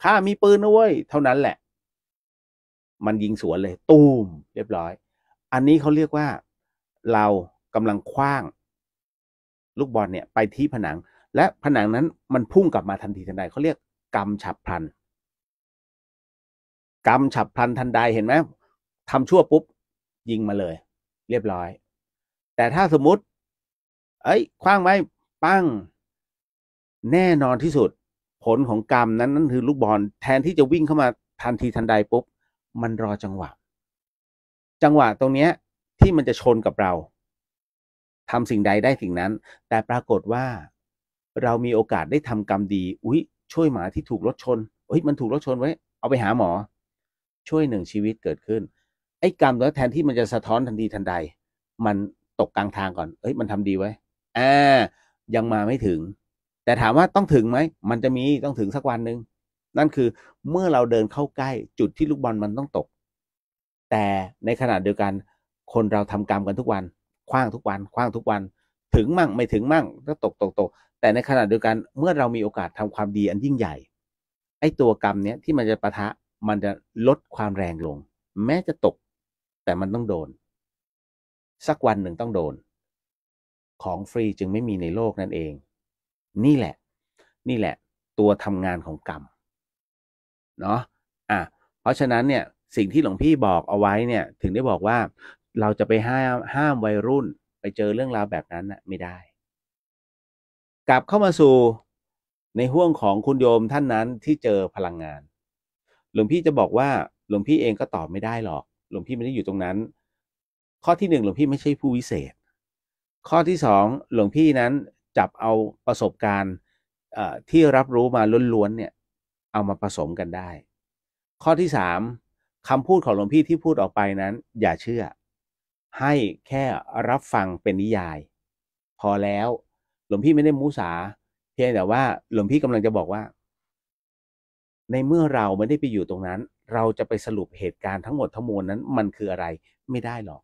ข้ามีปืนนะเว้ยเท่านั้นแหละมัน ยิง สวนเลย ตูมเรียบร้อย อันนี้เขาเรียกว่าเรา กำลังคว้าง ลูกบอลเนี่ย ไปที่ผนัง และผนังนั้น มันพุ่งกลับมาทัน ทีทันใดเขาเรียกกรรมฉับพลัน กรรมฉับพลันทันใดเห็นไหมทำชั่วปุ๊บ ยิงมาเลย เรียบร้อย แต่ถ้าสมมติ เอ้ย คว้างไว้ปั้งแน่นอนที่สุด ผลของกรรมนั้นนั่นคือ ลูกบอล แทนที่จะวิ่งเข้ามาทันทีทันใดปุ๊บมันรอจังหวะ จังหวะ ตรงเนี้ยที่มันจะชนกับเราทำสิ่งใดได้สิ่งนั้น แต่ปรากฏว่าเรามีโอกาสได้ทำกรรมดี อุ๊ย ช่วยหมาที่ถูก รถ ชนเฮ้ยมันถูกรถชนไว้เอาไปหาหมอ ช่วยหนึ่งชีวิตเกิดขึ้น ไอ้กรรมแล้วแทนที่มันจะสะท้อนทันทีทันใด มันตกกลางทางก่อน เอ้ย มันทำดีไว้อ่ายังมาไม่ถึง แต่ถามว่าต้องถึงไหมมันจะมีต้องถึงสักวันหนึ่งนั่นคือเมื่อเราเดินเข้าใกล้จุดที่ลูกบอลมันต้องตก แต่ในขณะเดียวกัน คนเราทำกรรมกันทุกวันคว้างทุกวันคว้างทุกวันถึง มั่งไม่ถึงมั่งก็ตกตกตกแต่ในขณะเดียวกันเมื่อเรามีโอกาสทำความดีอันยิ่งใหญ่ไอ้ตัวกรรมเนี้ย ที่มันจะประทะมันจะลดความแรงลง แม้จะตก แต่มันต้องโดน สักวันหนึ่งต้องโดน ของฟรีจึงไม่มีในโลกนั่นเอง นี่แหละ นี่แหละ ตัวทำงานของกรรมเนาะ อ่ะ เพราะฉะนั้นเนี่ยสิ่งที่หลวงพี่บอกเอาไว้เนี่ยถึงได้บอกว่าเราจะไปห้ามห้ามวัยรุ่นไปเจอเรื่องราวแบบนั้นนะไม่ได้ กลับเข้ามาสู่ในห่วงของคุณโยมท่านนั้นที่เจอพลังงาน หลวงพี่จะบอกว่าหลวงพี่เองก็ตอบไม่ได้หรอกหลวงพี่ไม่ได้อยู่ตรงนั้น ข้อที่หนึ่งหลวงพี่ไม่ใช่ผู้วิเศษ ข้อที่สองหลวงพี่นั้นจับเอาประสบการณ์ที่รับรู้มาล้วนๆเนี่ยเอามาผสมกันได้ ข้อที่สามคำพูดของหลวงพี่ที่พูดออกไปนั้น อย่าเชื่อ ให้แค่รับฟังเป็นนิยาย พอแล้ว หลวงพี่ไม่ได้มูสา เพียง แต่ว่า หลวงพี่กำลังจะบอกว่า ในเมื่อเราไม่ได้ไปอยู่ตรงนั้น เราจะไปสรุปเหตุการณ์ทั้งหมดทั้งมวลนั้น มันคืออะไรไม่ได้หรอก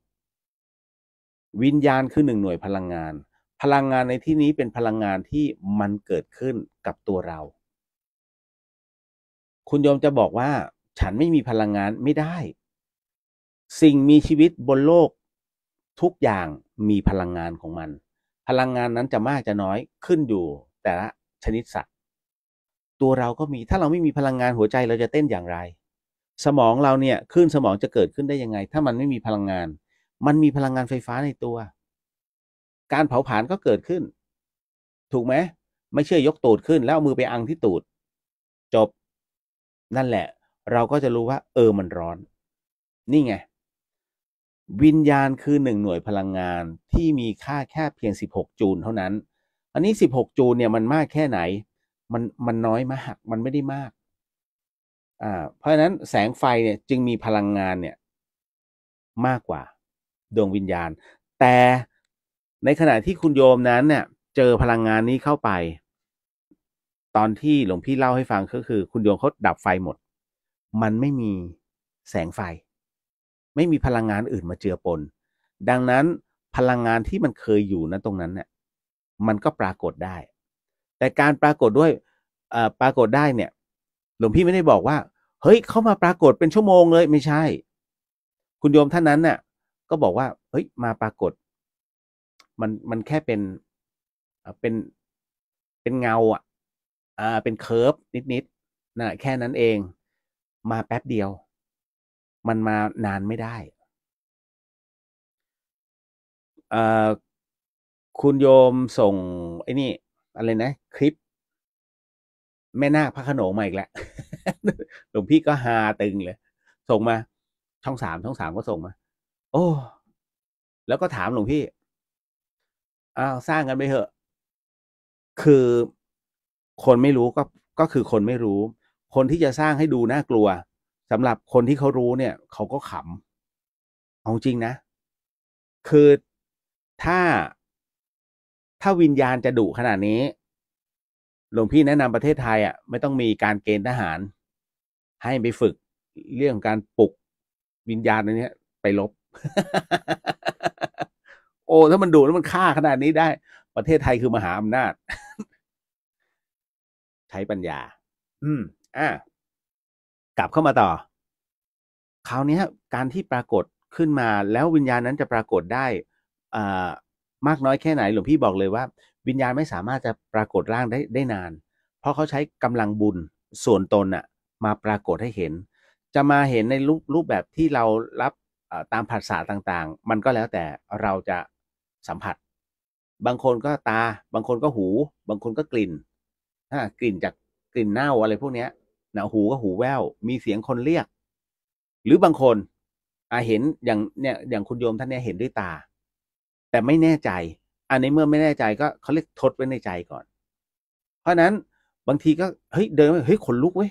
วิญญาณคือหนึ่งหน่วยพลังงาน พลังงานในที่นี้เป็นพลังงานที่มันเกิดขึ้นกับตัวเราคุณโยมจะบอกว่า ฉันไม่มีพลังงานไม่ได้ สิ่งมีชีวิตบนโลก ทุกอย่างมีพลังงานของมัน พลังงานนั้นจะมากจะน้อยขึ้นอยู่ แต่ละชนิดสัตว์ ตัวเราก็มี ถ้าเราไม่มีพลังงานหัวใจเราจะเต้นอย่างไร สมองเราเนี่ยขึ้นสมองจะเกิดขึ้นได้ยังไง ถ้ามันไม่มีพลังงาน มันมีพลังงานไฟฟ้าในตัว การเผาผลาญก็เกิดขึ้น ถูกไหมไม่เชื่อยกตูดขึ้น แล้วมือไปอังที่ตูด จบนั่นแหละเราก็จะรู้ว่า เออมันร้อน นี่ไงวิญญาณคือหนึ่งหน่วยพลังงานที่มีค่าแค่เพียง 16 จูลเท่านั้น อันนี้16จูลเนี่ยมันมากแค่ไหน มันมันน้อยมากมันไม่ได้มากอ่าเพราะฉะนั้นแสงไฟเนี่ย จึงมีพลังงานเนี่ย มากกว่าดวงวิญญาณ แต่ในขณะที่คุณโยมนั้นเนี่ยเจอพลังงานนี้เข้าไปตอนที่หลวงพี่เล่าให้ฟังก็คือ คุณโยมเขาดับไฟหมด มันไม่มีแสงไฟ ไม่มีพลังงานอื่นมาเจือปน ดังนั้นพลังงานที่มันเคยอยู่นะตรงนั้นเนี่ยมันก็ปรากฏได้ แต่การปรากฏด้วยปรากฏได้เนี่ย หลวงพี่ไม่ได้บอกว่า เฮ้ยเขามาปรากฏเป็นชั่วโมงเลยไม่ใช่ คุณโยมท่านนั้นเนี่ยก็บอกว่า เฮ้ย มาปรากฏ มันมันแค่เป็นเป็นเป็นเงาอะอ่าเป็นเคอร์ฟนิด ๆนะแค่นั้นเอง มาแป๊บ เดียว มันมานานไม่ได้อ่าคุณโยมส่ง ไอ้ นี่ อะไร นะ คลิป แม่นาคพระขนงมา อีกแล้วหลวงพี่ก็ฮาตึง เลย ส่งมา ช่องสามช่องสามก็ส่งมา โอ้ แล้วก็ถามหลวงพี่อ้าวสร้างกันไปเถอะ คือคนไม่รู้ก็ก็คือคนไม่รู้ คนที่จะสร้างให้ดูน่ากลัว สำหรับคนที่เขารู้เนี่ย เขาก็ขำเอาจริงนะ คือถ้าถ้าวิญญาณจะดุขนาด นี้ หลวง พี่แนะนำประเทศไทยอ่ะไม่ต้องมีการเกณฑ์ทหาร ให้ ไปฝึก เรื่องการปลุก วิญญาณอะไรเนี้ยไปลบ โอ้ถ้ามันดุแล้วมันฆ่าขนาดนี้ได้ ประเทศไทยคือมหาอำนาจใช้ปัญญา อืม อ่ากลับเข้ามาต่อ คราวนี้การที่ปรากฏขึ้นมาแล้ววิญญาณนั้นจะปรากฏได้อ่ามากน้อยแค่ไหนหลวงพี่บอกเลยว่าวิญญาณไม่สามารถจะปรากฏร่างได้ได้นาน เพราะเขาใช้กำลังบุญส่วนตนอะมาปรากฏให้เห็น จะมาเห็นในรูปรูปแบบที่เรารับตามผัสสาต่าง ๆ มันก็แล้วแต่เราจะสัมผัส บางคนก็ตา บางคนก็หู บางคนก็กลิ่นอ่ากลิ่นจากกลิ่นเน่าอะไร พวกเนี้ยหนาหูก็หูแว่ว มีเสียงคนเรียก หรือบางคนอาเห็นอย่างเนี่ยอย่างคุณโยมท่านเนี่ยเห็นด้วยตา แต่ไม่แน่ใจ อันนี้เมื่อไม่แน่ใจก็เขาเรียกทดไว้ในใจก่อน เพราะนั้นบางทีก็เฮ้ยเดินเฮ้ยขนลุกเว้ย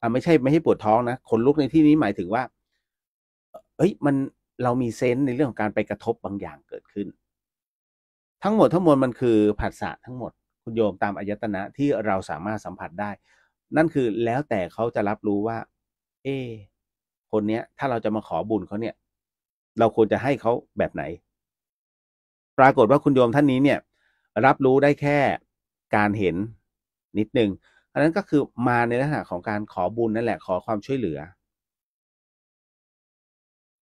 อ่าไม่ใช่ไม่ให้ปวดท้องนะขนลุกในที่นี้หมายถึงว่าเฮ้ยมันเรามี เซนส์ในเรื่องของการไปกระทบบางอย่างเกิดขึ้น ทั้งหมดทั้งมวลมันคือผัสสะทั้งหมดคุณโยมตามอายตนะที่เราสามารถสัมผัสได้นั่นคือแล้วแต่เขาจะรับรู้ว่า เอ คนเนี้ย ถ้าเราจะมาขอบุญเขาเนี่ย เราควรจะให้เขาแบบไหน ปรากฏว่าคุณโยมท่านนี้เนี่ย รับรู้ได้แค่การเห็นนิดนึงอันนั้นก็คือมาในลักษณะของการขอบุญนั่นแหละขอความช่วยเหลือ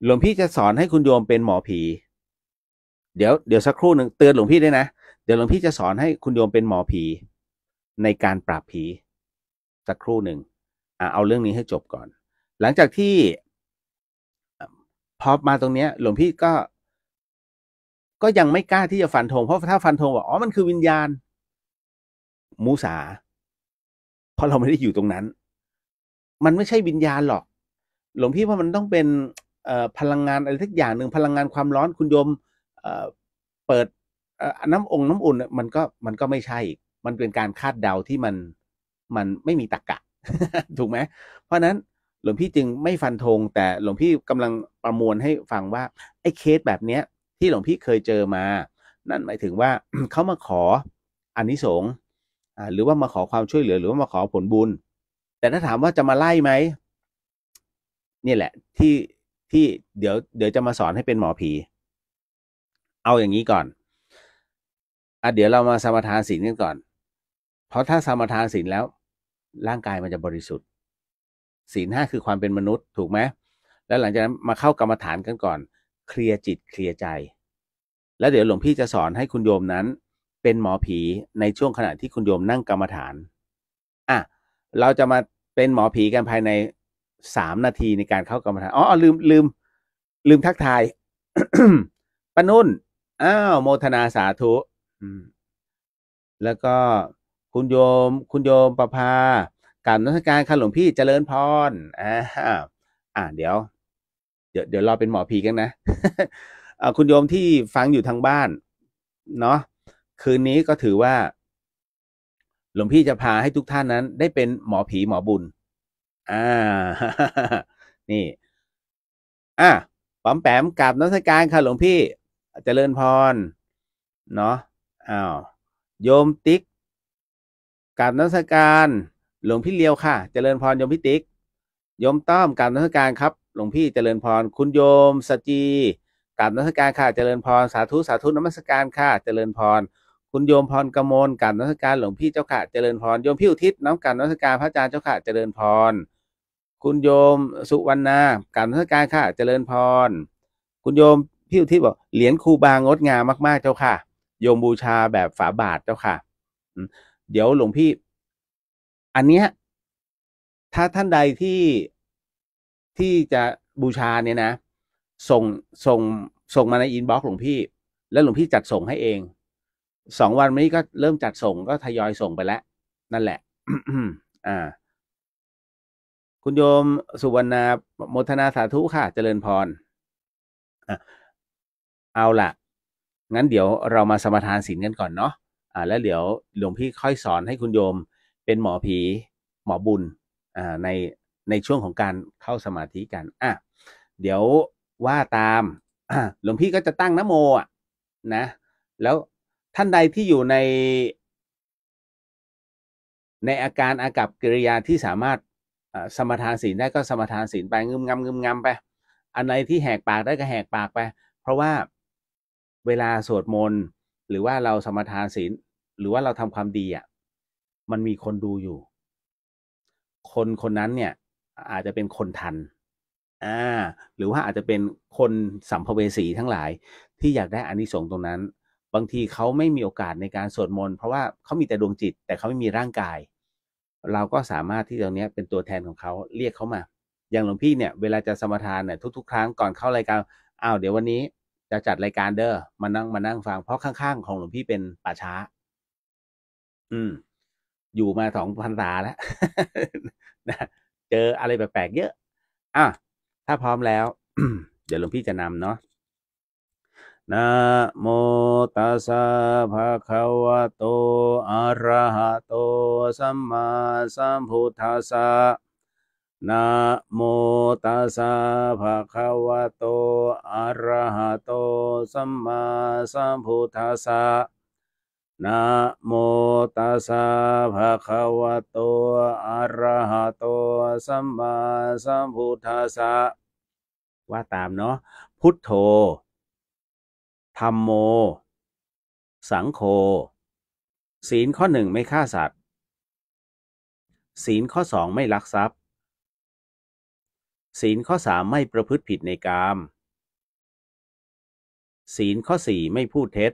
หลวงพี่จะสอนให้คุณโยมเป็นหมอผี เดี๋ยวเดี๋ยวสักครู่หนึ่งเตือนหลวงพี่ด้วยนะเดี๋ยวหลวงพี่จะสอนให้คุณโยมเป็นหมอผีในการปราบผีสักครู่หนึ่งเอาเรื่องนี้ให้จบก่อน หลังจากที่พอมาตรงเนี้ยหลวงพี่ก็ก็ยังไม่กล้าที่จะฟันธงเพราะถ้าฟันธงว่าอ๋อมันคือวิญญาณ มูสาเพราะเราไม่ได้อยู่ตรงนั้น มันไม่ใช่วิญญาณหรอก หลวงพี่ว่ามันต้องเป็นพลังงานอะไรสักอย่างหนึ่งพลังงานความร้อนคุณโยมเปิดน้ำองค์น้ำอุ่นมันก็มันก็ไม่ใช่ มันเป็นการคาดเดาที่มันมันไม่มีตรกกะ ถูกไหมเพราะนั้นหลวงพี่จึงไม่ฟันธงแต่หลวงพี่กำลังประมวลให้ฟังว่าไอ้เคสแบบเนี้ย ที่หลวงพี่เคยเจอมานั่นหมายถึงว่าเขามาขออนนิสงส์หรือว่ามาขอความช่วยเหลือ หรือว่ามาขอผลบุญแต่ถ้าถามว่าจะมาไล่ไหมนี่แหละ ที่ที่เดี๋ยวเดี๋ยวจะมาสอนให้เป็นหมอผีเอาอย่างนี้ก่อนอ่ะเดี๋ยวเรามาสมาทานศีลกันก่อน เพราะถ้าสมาทานศีลแล้ว ร่างกายมันจะบริสุทธิ์ ศีลห้าคือความเป็นมนุษย์ ถูกไหมแล้วหลังจากนั้นมาเข้ากรรมฐานกันก่อน เคลียร์จิตเคลียร์ใจ แล้วเดี๋ยวหลวงพี่จะสอนให้คุณโยมนั้น เป็นหมอผีในช่วงขณะที่คุณโยมนั่งกรรมฐาน อ่ะ เราจะมาเป็นหมอผีกันภายในสามนาทีในการเข้ากรรมฐานอ๋อลืมลืมลืมทักทายปนุ่นอ้าว โมทนาสาธุแล้วก็คุณโยมคุณโยมประภากับนักการคันหลวงพี่เจริญพรอ่าอ่าเดี๋ยว เดี๋ยวเดี๋ยวรอเป็นหมอผีกันนะอ่าคุณโยมที่ฟังอยู่ทางบ้าน เนาะคืนนี้ก็ถือว่า หลวงพี่จะพาให้ทุกท่านนั้นได้เป็นหมอผีหมอบุญ อ่า นี่อ่ะป๋อมแปมกับนักการคันหลวงพี่ เจริญพร เนาะอ้าวโยมติ๊กกับนักสการ หลวงพี่เลียวค่ะ เจริญพร โยมพี่ติ๊ก โยมต้อมกับนักสการครับ หลวงพี่เจริญพร คุณโยมสจีกับนักสการค่ะ เจริญพรสาธุสาธุนมัสการค่ะ เจริญพร คุณโยมพรกมลกับนักสการหลวงพี่เจ้าค่ะ เจริญพร โยมพี่อุทิศน้องกับนักสการพระอาจารย์เจ้าค่ะ เจริญพร คุณโยมสุวรรณากับนักสการค่ะ เจริญพร คุณโยมพี่อุทิศบอกเหรียญครูบางดงามมากๆเจ้าค่ะโยมบูชาแบบฝาบาทเจ้าค่ะ เดี๋ยวหลวงพี่ อันเนี้ย ถ้าท่านใดที่ที่จะบูชาเนี่ยนะ ส่ง ส่ง ส่งมาในอินบ็อกซ์หลวงพี่ แล้วหลวงพี่จัดส่งให้เอง สองวันนี้ก็เริ่มจัดส่งก็ทยอยส่งไปแล้ว นั่นแหละอ่า คุณโยมสุวรรณาโมทนาสาธุค่ะ เจริญพรเอาล่ะงั้นเดี๋ยวเรามาสมาทานศีลกันก่อนเนาะ อ่า แล้วเดี๋ยวหลวงพี่ค่อยสอนให้คุณโยมเป็นหมอผี หมอบุญ อ่าในในช่วงของการเข้าสมาธิกัน อ่ะ เดี๋ยวว่าตามหลวงพี่ก็จะตั้งนโมอ่ะนะ แล้วท่านใดที่อยู่ใน ในอาการอากับกิริยาที่สามารถสมทานศีลได้ก็สมทานศีลไปงึมงำงึมงำไป อันไหนที่แหกปากได้ก็แหกปากไป เพราะว่าเวลาสวดมนต์หรือว่าเราสมทานศีลหรือว่าเราทำความดีอะ่ะมันมีคนดูอยู่ คนคนนั้นเนี่ยอาจจะเป็นคนทัน อ่า หรือว่าอาจจะเป็นคนสัมภเวสีทั้งหลาย ที่อยากได้อานิสงส์ตรงนั้น บางทีเขาไม่มีโอกาสในการสวดมนต์เพราะว่าเขามีแต่ดวงจิต แต่เขาไม่มีร่างกาย เราก็สามารถที่ตรงนี้เป็นตัวแทนของเขาเรียกเขามา อย่างหลวงพี่เนี่ยเวลาจะสมทานเนี่ยทุกๆ ครั้งก่อนเข้ารายการอ้าวเดี๋ยววันนี้จะจัดรายการเดรอมานั่งมานั่งฟังเพราะข้างๆของหลวงพี่เป็นป่าช้า อืม อยู่มาสองพันษาแล้วเจออะไรแปลกๆเยอะอ่ะ ถ้าพร้อมแล้วเดี๋ยวหลวงพี่จะนำเนาะนะโมตัสสะภะคะวะโตอะระหะโตสัมมาสัมพุทธัสสะนะโมตัสสะภะคะวะโตอะระหะโตสัมมาสัมพุทธัสสะนะโมตัสสะภะคะวะโตอะระหะโตสัมมาสัมพุทธัสสะว่าตามเนาะพุทโธธรรมโม สังโฆศีลข้อหนึ่งไม่ฆ่าสัตว์ ศีลข้อสองไม่ลักทรัพย์ศีลข้อสามไม่ประพฤติผิดในกามศีลข้อสี่ไม่พูดเท็จ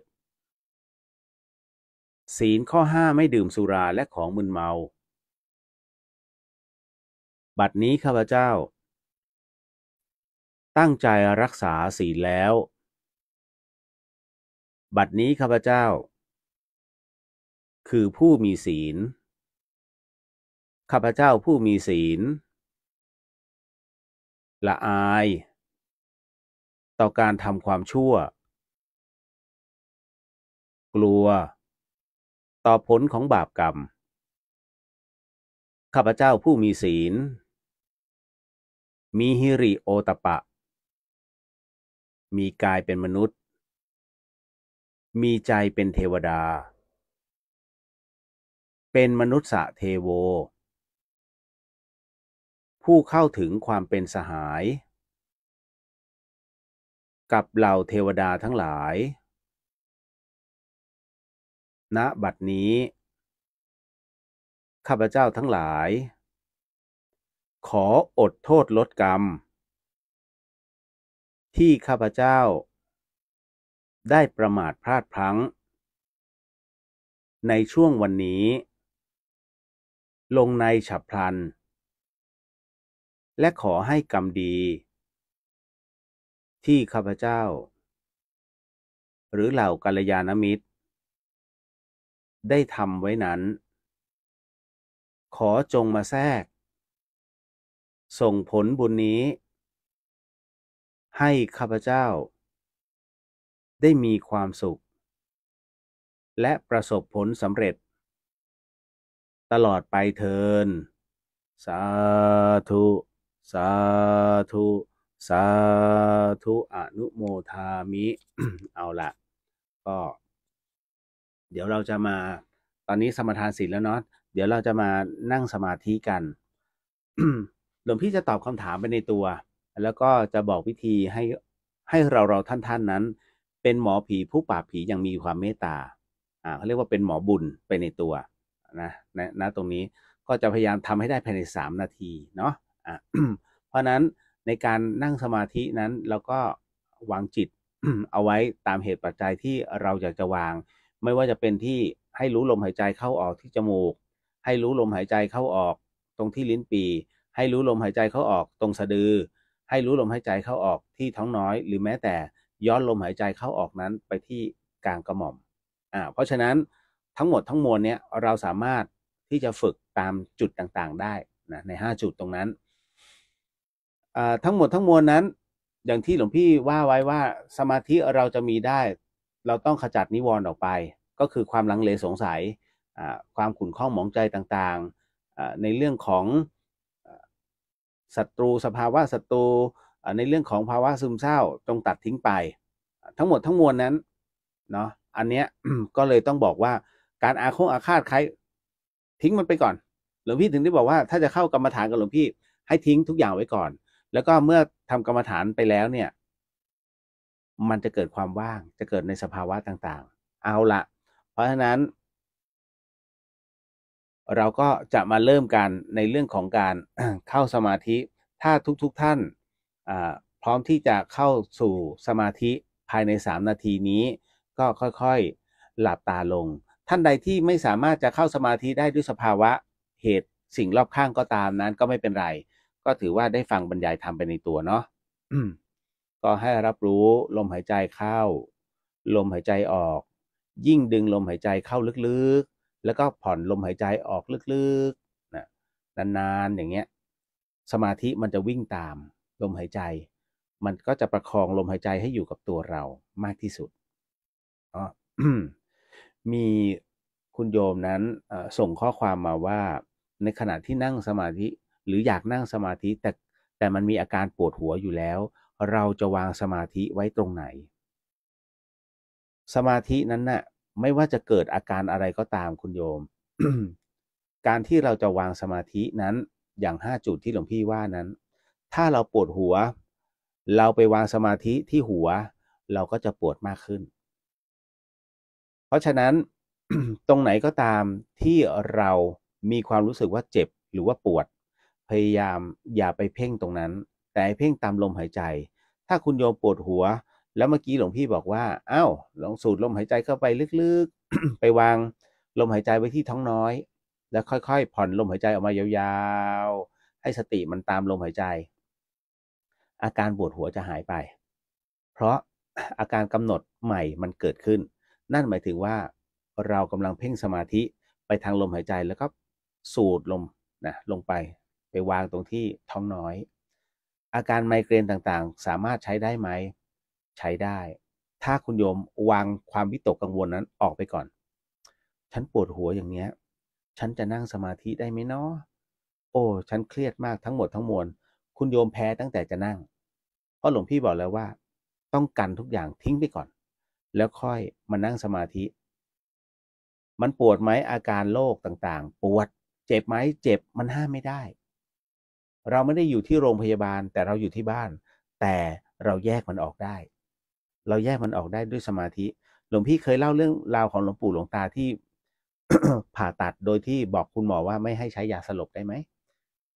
ศีลข้อห้าไม่ดื่มสุราและของมึนเมา บัดนี้ ข้าพเจ้า ตั้งใจรักษาศีลแล้ว บัดนี้ ข้าพเจ้า คือผู้มีศีล ข้าพเจ้าผู้มีศีลละอาย ต่อการทำความชั่ว กลัว ต่อผลของบาปกรรมข้าพเจ้าผู้มีศีลมีฮิริโอตปะ มีกายเป็นมนุษย์ มีใจเป็นเทวดา เป็นมนุษย์สะเทโวผู้เข้าถึงความเป็นสหาย กับเหล่าเทวดาทั้งหลาย ณ บัดนี้ ข้าพเจ้าทั้งหลาย ขออดโทษลดกรรม ที่ข้าพเจ้า ได้ประมาทพลาดพลั้ง ในช่วงวันนี้ ลงในฉับพลันและขอให้กรรมดี ที่ข้าพเจ้า หรือเหล่ากัลยาณมิตร ได้ทำไว้นั้น ขอจงมาแทรก ส่งผลบุญนี้ ให้ข้าพเจ้า ได้มีความสุข และประสบผลสำเร็จ ตลอดไปเทินสาธุสาธุ สาธุ อนุโมทามิ เอาละก็เดี๋ยวเราจะมา ตอนนี้สมทานศีลแล้วเนาะ เดี๋ยวเราจะมานั่งสมาธิกัน หลวงพี่จะตอบคำถามไปในตัว แล้วก็จะบอกวิธีให้ให้เราเราท่านท่านนั้น เป็นหมอผีผู้ปราบผีอย่างมีความเมตตา อ่าเขาเรียกว่าเป็นหมอบุญไปในตัว นะนะนะตรงนี้ก็จะพยายามทำให้ได้ภายในสามนาที เนาะอ่ะเพราะนั้นในการนั่งสมาธินั้นเราก็วางจิตเอาไว้ตามเหตุปัจจัยที่เราอยากจะวาง ไม่ว่าจะเป็นที่ให้รู้ลมหายใจเข้าออกที่จมูก ให้รู้ลมหายใจเข้าออก ตรงที่ลิ้นปีให้รู้ลมหายใจเข้าออกตรงสะดือ ให้รู้ลมหายใจเข้าออกที่ท้องน้อย หรือแม้แต่ย้อนลมหายใจเข้าออกนั้นไปที่กลางกระหม่อมอ่าเพราะฉะนั้นทั้งหมดทั้งมวลเนี้ยเราสามารถที่จะฝึกตามจุดต่างๆ ได้นะใน 5 จุดตรงนั้นทั้งหมดทั้งมวลนั้น อย่างที่หลวงพี่ว่าไว้ว่าสมาธิเราจะมีได้ เราต้องขจัดนิวรณ์ออกไป ก็คือความลังเลสงสัยความขุ่นข้องหมองใจต่างๆในเรื่องของศัตรูสภาวะศัตรูในเรื่องของภาวะซึมเศร้าจงตัดทิ้งไป ทั้งหมดทั้งมวลนั้นเนาะอันเนี้ยก็เลยต้องบอกว่าการอาคงอาฆาตใครทิ้งมันไปก่อน หลวงพี่ถึงได้บอกว่า ถ้าจะเข้ากรรมฐานกับหลวงพี่ ให้ทิ้งทุกอย่างไว้ก่อนแล้วก็เมื่อทำกรรมฐานไปแล้วเนี่ย มันจะเกิดความว่างจะเกิดในสภาวะต่างๆ เอาละเพราะฉะนั้น เราก็จะมาเริ่มกันในเรื่องของการเข้าสมาธิ ถ้าทุกๆทท่านพร้อมที่จะเข้าสู่สมาธิภายใน 3 นาทีนี้ก็ค่อยๆหลับตาลง ท่านใดที่ไม่สามารถจะเข้าสมาธิได้ด้วยสภาวะเหตุสิ่งรอบข้างก็ตามนั้น ก็ไม่เป็นไรก็ถือว่าได้ฟังบรรยายธรรมไปในตัวเนาะก็ให้รับรู้ลมหายใจเข้า ลมหายใจออก ยิ่งดึงลมหายใจเข้าลึกๆ แล้วก็ผ่อนลมหายใจออกลึกๆนะนานๆอย่างเงี้ย สมาธิมันจะวิ่งตามลมหายใจ มันก็จะประคองลมหายใจให้อยู่กับตัวเรามากที่สุดอ๋อมีคุณโยมนั้นส่งข้อความมาว่า ในขณะที่นั่งสมาธิหรืออยากนั่งสมาธิแต่แต่มันมีอาการ ปวดหัวอยู่แล้ว เราจะวางสมาธิไว้ตรงไหน สมาธินั้นนะ่ะ ไม่ว่าจะเกิดอาการอะไรก็ตามคุณโยม การที่เราจะวางสมาธินั้น อย่าง 5 จุดที่หลวงพี่ว่านั้น ถ้าเราปวดหัว เราไปวางสมาธิที่หัว เราก็จะปวดมากขึ้น เพราะฉะนั้น ตรงไหนก็ตามที่เรามีความรู้สึกว่าเจ็บหรือว่าปวดพยายามอย่าไปเพ่งตรงนั้น แต่เพ่งตามลมหายใจ ถ้าคุณโยมปวดหัวแล้วเมื่อกี้หลวงพี่บอกว่าอา้าวลองสูดลมหายใจเข้าไปลึกๆ ไปวางลมหายใจไว้ที่ท้องน้อย แล้วค่อยๆผ่อนลมหายใจออกมายาวๆ ให้สติมันตามลมหายใจ อาการปวดหัวจะหายไป เพราะอาการกำหนดใหม่มันเกิดขึ้น นั่นหมายถึงว่าเรากำลังเพ่งสมาธิไปทางลมหายใจแล้วก็สูดลมนะ ลงไปไปวางตรงที่ท้องน้อย อาการไมเกรนต่างๆสามารถใช้ได้ไหม ใช้ได้ ถ้าคุณโยมวางความวิตกกังวลนั้นออกไปก่อน ฉันปวดหัวอย่างเนี้ยฉันจะนั่งสมาธิได้ไหมเนาะโอ้ ฉันเครียดมากทั้งหมดทั้งมวลคุณโยมแพ้ตั้งแต่จะนั่ง เพราะหลวงพี่บอกแล้วว่า ต้องกันทุกอย่างทิ้งไปก่อน แล้วค่อยมานั่งสมาธิ มันปวดไหมอาการโรคต่างๆ ปวด เจ็บไหมเจ็บ มันห้ามไม่ได้เราไม่ได้อยู่ที่โรงพยาบาลแต่เราอยู่ที่บ้าน แต่เราแยกมันออกได้ เราแยกมันออกได้ด้วยสมาธิหลวงพี่เคยเล่าเรื่องราวของหลวงปู่หลวงตาที่ ผ่าตัดโดยที่บอกคุณหมอว่าไม่ให้ใช้ยาสลบได้ไหม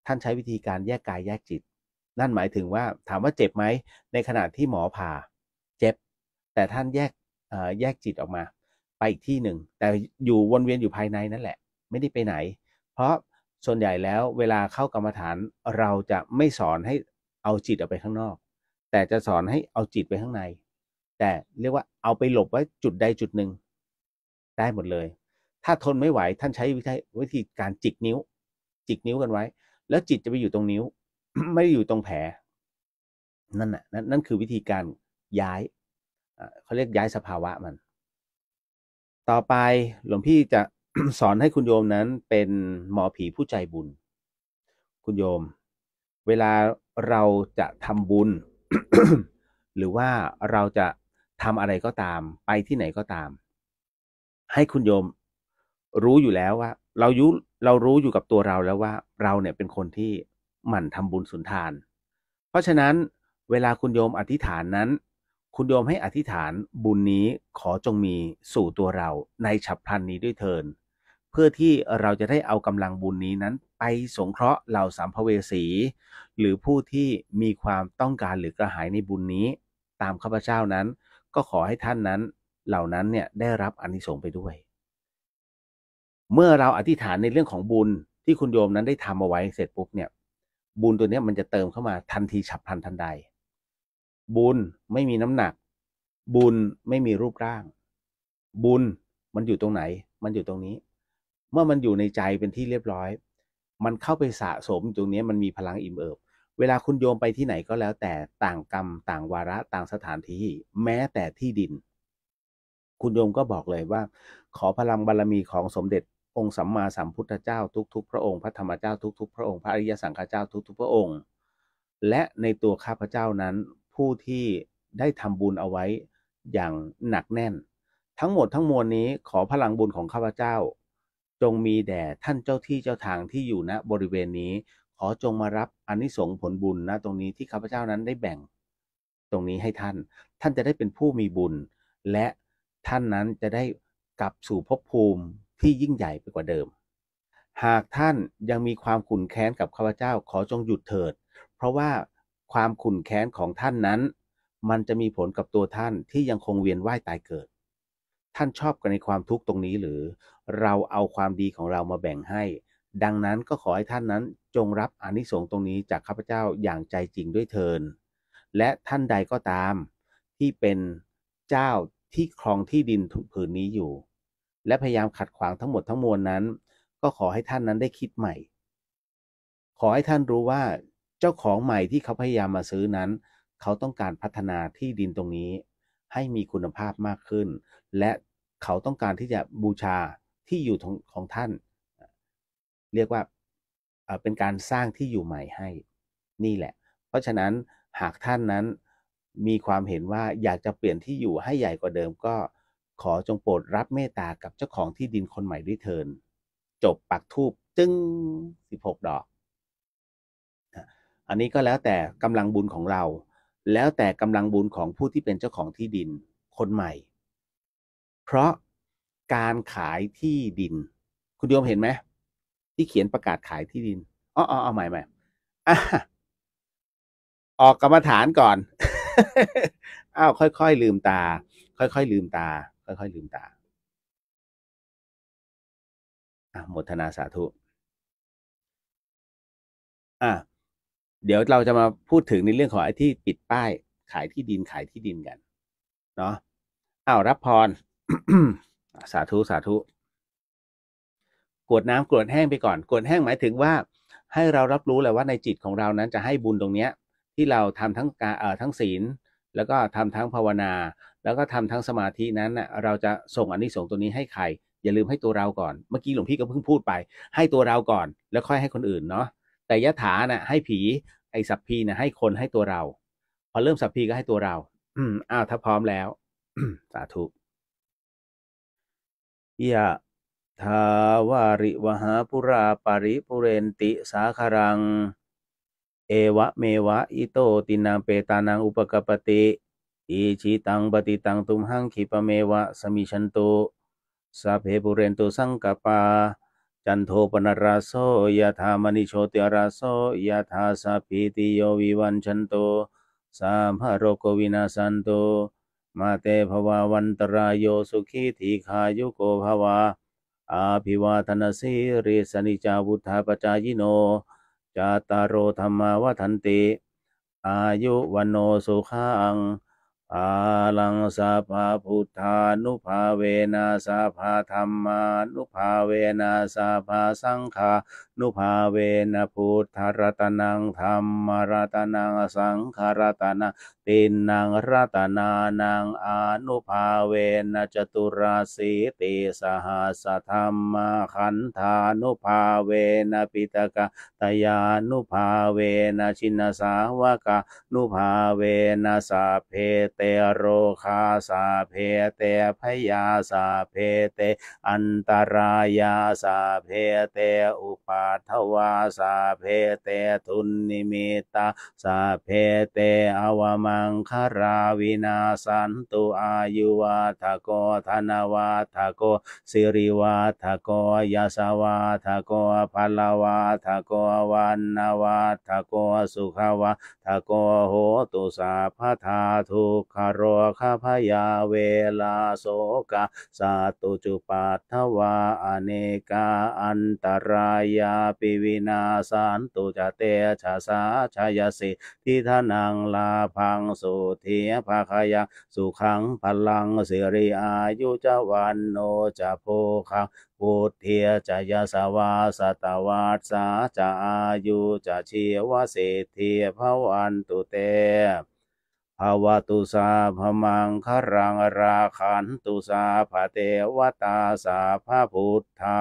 ท่านใช้วิธีการแยกกายแยกจิต นั่นหมายถึงว่าถามว่าเจ็บไหมในขณะที่หมอผ่าเจ็บ แต่ท่านแยกแยกจิตออกมา ไปอีกที่หนึ่ง แต่อยู่วนเวียนอยู่ภายในนั่นแหละ ไม่ได้ไปไหน เพราะส่วนใหญ่แล้วเวลาเข้ากรรมฐานเราจะไม่สอนให้เอาจิตออกไปข้างนอก แต่จะสอนให้เอาจิตไปข้างใน แต่เรียกว่าเอาไปหลบไว้จุดใดจุดหนึ่ง ได้หมดเลย ถ้าทนไม่ไหว ท่านใช้วิธีวิธีการจิกนิ้ว จิกนิ้วกันไว้ แล้วจิตจะไปอยู่ตรงนิ้ว ไม่ได้อยู่ตรงแผลนั่นน่ะนั่นนั่นคือวิธีการย้ายเขาเรียกย้ายสภาวะมัน ต่อไปหลวงพี่จะสอนให้คุณโยมนั้นเป็นหมอผีผู้ใจบุญ คุณโยม เวลาเราจะทำบุญ หรือว่าเราจะทำอะไรก็ตามไปที่ไหนก็ตาม ให้คุณโยมรู้อยู่แล้วว่า เรายุเรารู้อยู่กับตัวเราแล้วว่าเราเนี่ยเป็นคนที่หมั่นทำบุญสุนทาน เพราะฉะนั้น เวลาคุณโยมอธิษฐานนั้น คุณโยมให้อธิษฐานบุญนี้ขอจงมีสู่ตัวเราในฉับพลันนี้ด้วยเถินพื่อที่เราจะได้เอากำลังบุญนี้นั้นไปสงเคราะห์เหล่าสามภเวสีหรือผู้ที่มีความต้องการหรือกระหายในบุญนี้ ตามข้าพเจ้านั้นก็ขอให้ท่านนั้นเหล่านั้นเนี่ยได้รับอนิสงส์ไปด้วย เมื่อเราอธิษฐานในเรื่องของบุญที่คุณโยมนั้นได้ทำเอาไว้เสร็จปุ๊บเนี่ย บุญตัวนี้มันจะเติมเข้ามาทันทีฉับพลันทันใด บุญไม่มีน้ำหนัก บุญไม่มีรูปร่าง บุญมันอยู่ตรงไหน มันอยู่ตรงนี้มื่อมันอยู่ในใจเป็นที่เรียบร้อย มันเข้าไปสะสมตรงนี้มันมีพลังอิ่มเอิบ เวลาคุณโยมไปที่ไหนก็แล้ว แต่ต่างกรรมต่างวาระต่างสถานที่แม้แต่ที่ดิน คุณโยมก็บอกเลยว่า ขอพลังบารรมีของสมเด็จองค์สัมมาสัมพุทธเจ้าทุกๆ พระองค์พระธรรมเจ้า ทุก ๆ พระองค์พระอริยสังฆเจ้าทุกๆพระองค์ และในตัวข้าพเจ้านั้น ผู้ที่ได้ทำบุญเอาไว้อย่างหนักแน่น ทั้งหมดทั้งมวลนี้ขอพลังบุญของข้าพเจ้าจงมีแด่ท่านเจ้าที่เจ้าทางที่อยู่ณบริเวณนี้ ขอจงมารับอนนิสงผลบุญนะตรงนี้ที่ข้าพเจ้านั้นได้แบ่ง ตรงนี้ให้ท่านท่านจะได้เป็นผู้มีบุญ และท่านนั้นจะได้กลับสู่ภพภูมิที่ยิ่งใหญ่ไปกว่าเดิม หากท่านยังมีความขุนแค้นกับข้าพเจ้า ขอจงหยุดเถิด เพราะว่าความขุนแค้นของท่านนั้น มันจะมีผลกับตัวท่านที่ยังคงเวียนว่ายตายเกิดท่านชอบกันในความทุกข์ตรงนี้หรือเราเอาความดีของเรามาแบ่งให้ ดังนั้นก็ขอให้ท่านนั้นจงรับอนิสงส์ตรงนี้จากข้าพเจ้าอย่างใจจริงด้วยเทินและท่านใดก็ตามที่เป็นเจ้าที่ครองที่ดินผืนนี้อยู่ และพยายามขัดขวางทั้งหมดทั้งมวลนั้น ก็ขอให้ท่านนั้นได้คิดใหม่ ขอให้ท่านรู้ว่าเจ้าของใหม่ที่เขาพยายามมาซื้อนั้น เขาต้องการพัฒนาที่ดินตรงนี้ให้มีคุณภาพมากขึ้นและเขาต้องการที่จะบูชาที่อยู่ของของท่าน เรียกว่าเป็นการสร้างที่อยู่ใหม่ให้นี่แหละ เพราะฉะนั้นหากท่านนั้นมีความเห็นว่าอยากจะเปลี่ยนที่อยู่ให้ใหญ่กว่าเดิม ก็ขอจงโปรดรับเมตตากับเจ้าของที่ดินคนใหม่ด้วยเทิน จบปักทูบจึ้ง16 ดอกอันนี้ก็แล้วแต่กำลังบุญของเรา แล้วแต่กำลังบุญของผู้ที่เป็นเจ้าของที่ดินคนใหม่เพราะการขายที่ดิน คุณโยมเห็นไหม ที่เขียนประกาศขายที่ดินอ๋ออาอใหม่ใหม่ออกกรรมฐานก่อนอ้าวค่อย ๆ ลืมตา ค่อย ๆ ลืมตา ค่อยๆลืมตาอ่ะหมดธนาสาธุ อ่ะ เดี๋ยวเราจะมาพูดถึงในเรื่องของ ไอ้ ที่ปิด ป้าย ขายที่ดินขายที่ดินกันเนาะอ้าว รับพรสาธุสาธุ กวดน้ำกวดแห้งไปก่อนกวดแห้งหมายถึงว่า ให้เรารับรู้เลยว่าในจิตของเรานั้นจะให้บุญตรงเนี้ย ที่เราทำทั้งกาเอ่อทั้งศีลแล้วก็ทำทั้งภาวนา แล้วก็ทำทั้งสมาธินั้นเราจะส่งอนนิสงส์ตัวนี้ให้ใคร อย่าลืมให้ตัวเราก่อน เมื่อกี้หลวงพี่ก็เพิ่งพูดไปให้ตัวเราก่อน แล้วค่อยให้คนอื่น เนาะแต่ยะถานะ่ะ ให้ผีไอ้สัพพีนะ่ะให้คนให้ตัวเรา พอเริ่มสัพพีก็ให้ตัวเราอืมอ้าวถ้าพร้อมแล้วสาธุยะทาวาริวหาปุราปริปุเรนติ สาคารัง เอวะเมวะอิโต ตินางเปตานังอุปกปติอิชิตังปฏิตังตุมหังขิปเมวะสมิชันตุสัพเพปุเรนตุสังกปา จันโทปนราโสยะธามณิโชติราโสยะธาสัพพิติโยวิวันชันโต สามหโรโกวินาสันโตมาเตภวาวันตรายโยสุขีทีขายุโกภวาอาภิวาทนาสีริสนิจาวุธาปจายโนจาตารโอธรรมาวัันติอายุวันโนสุขังอาลังสาภาพุทธานุภาเวนะสาภาธรรมานุภาเวนะสาภาสังฆานุภาเวนะพุทธรัตนังธรรมรัตนังสังฆรัตนังตินังรัตนานังอนุภาเวนะจตุราสีติสหัสธรรมขันธานุภาเวนะปิตกะตยานุภาเวนะชินสาวกานุภาเวนะสาเพเตโรคาสาเพเตพยาสาเพเต อันตรายาสาเพเตอุปาทวาสาเพเตทุนนิมิตาสาเพเตอวมังคาราวินาสันตุอายุวาทโกธนาวาทโกสิริวาทโกยาสวาทโกพลาวาทโกวันนาวาทโกสุขาวาทโกโหตุสาพทาทุขโรคาพยาเวลาโสกาสาตุจุปัทวาอเนกาอันตรายาปิวินาสันตุจเตชะสาชายสิทิธนังลาพังสุเทียภาคยาสุขังพลังสิริอายุจวันโนจะโพคังพุทธียจยสวาสตวัสสาจะอายุจะชีวเสรษทียพวันตุเตภาวตุสาพมังครังราขันตุสาภเทวตาสาภาพุทธา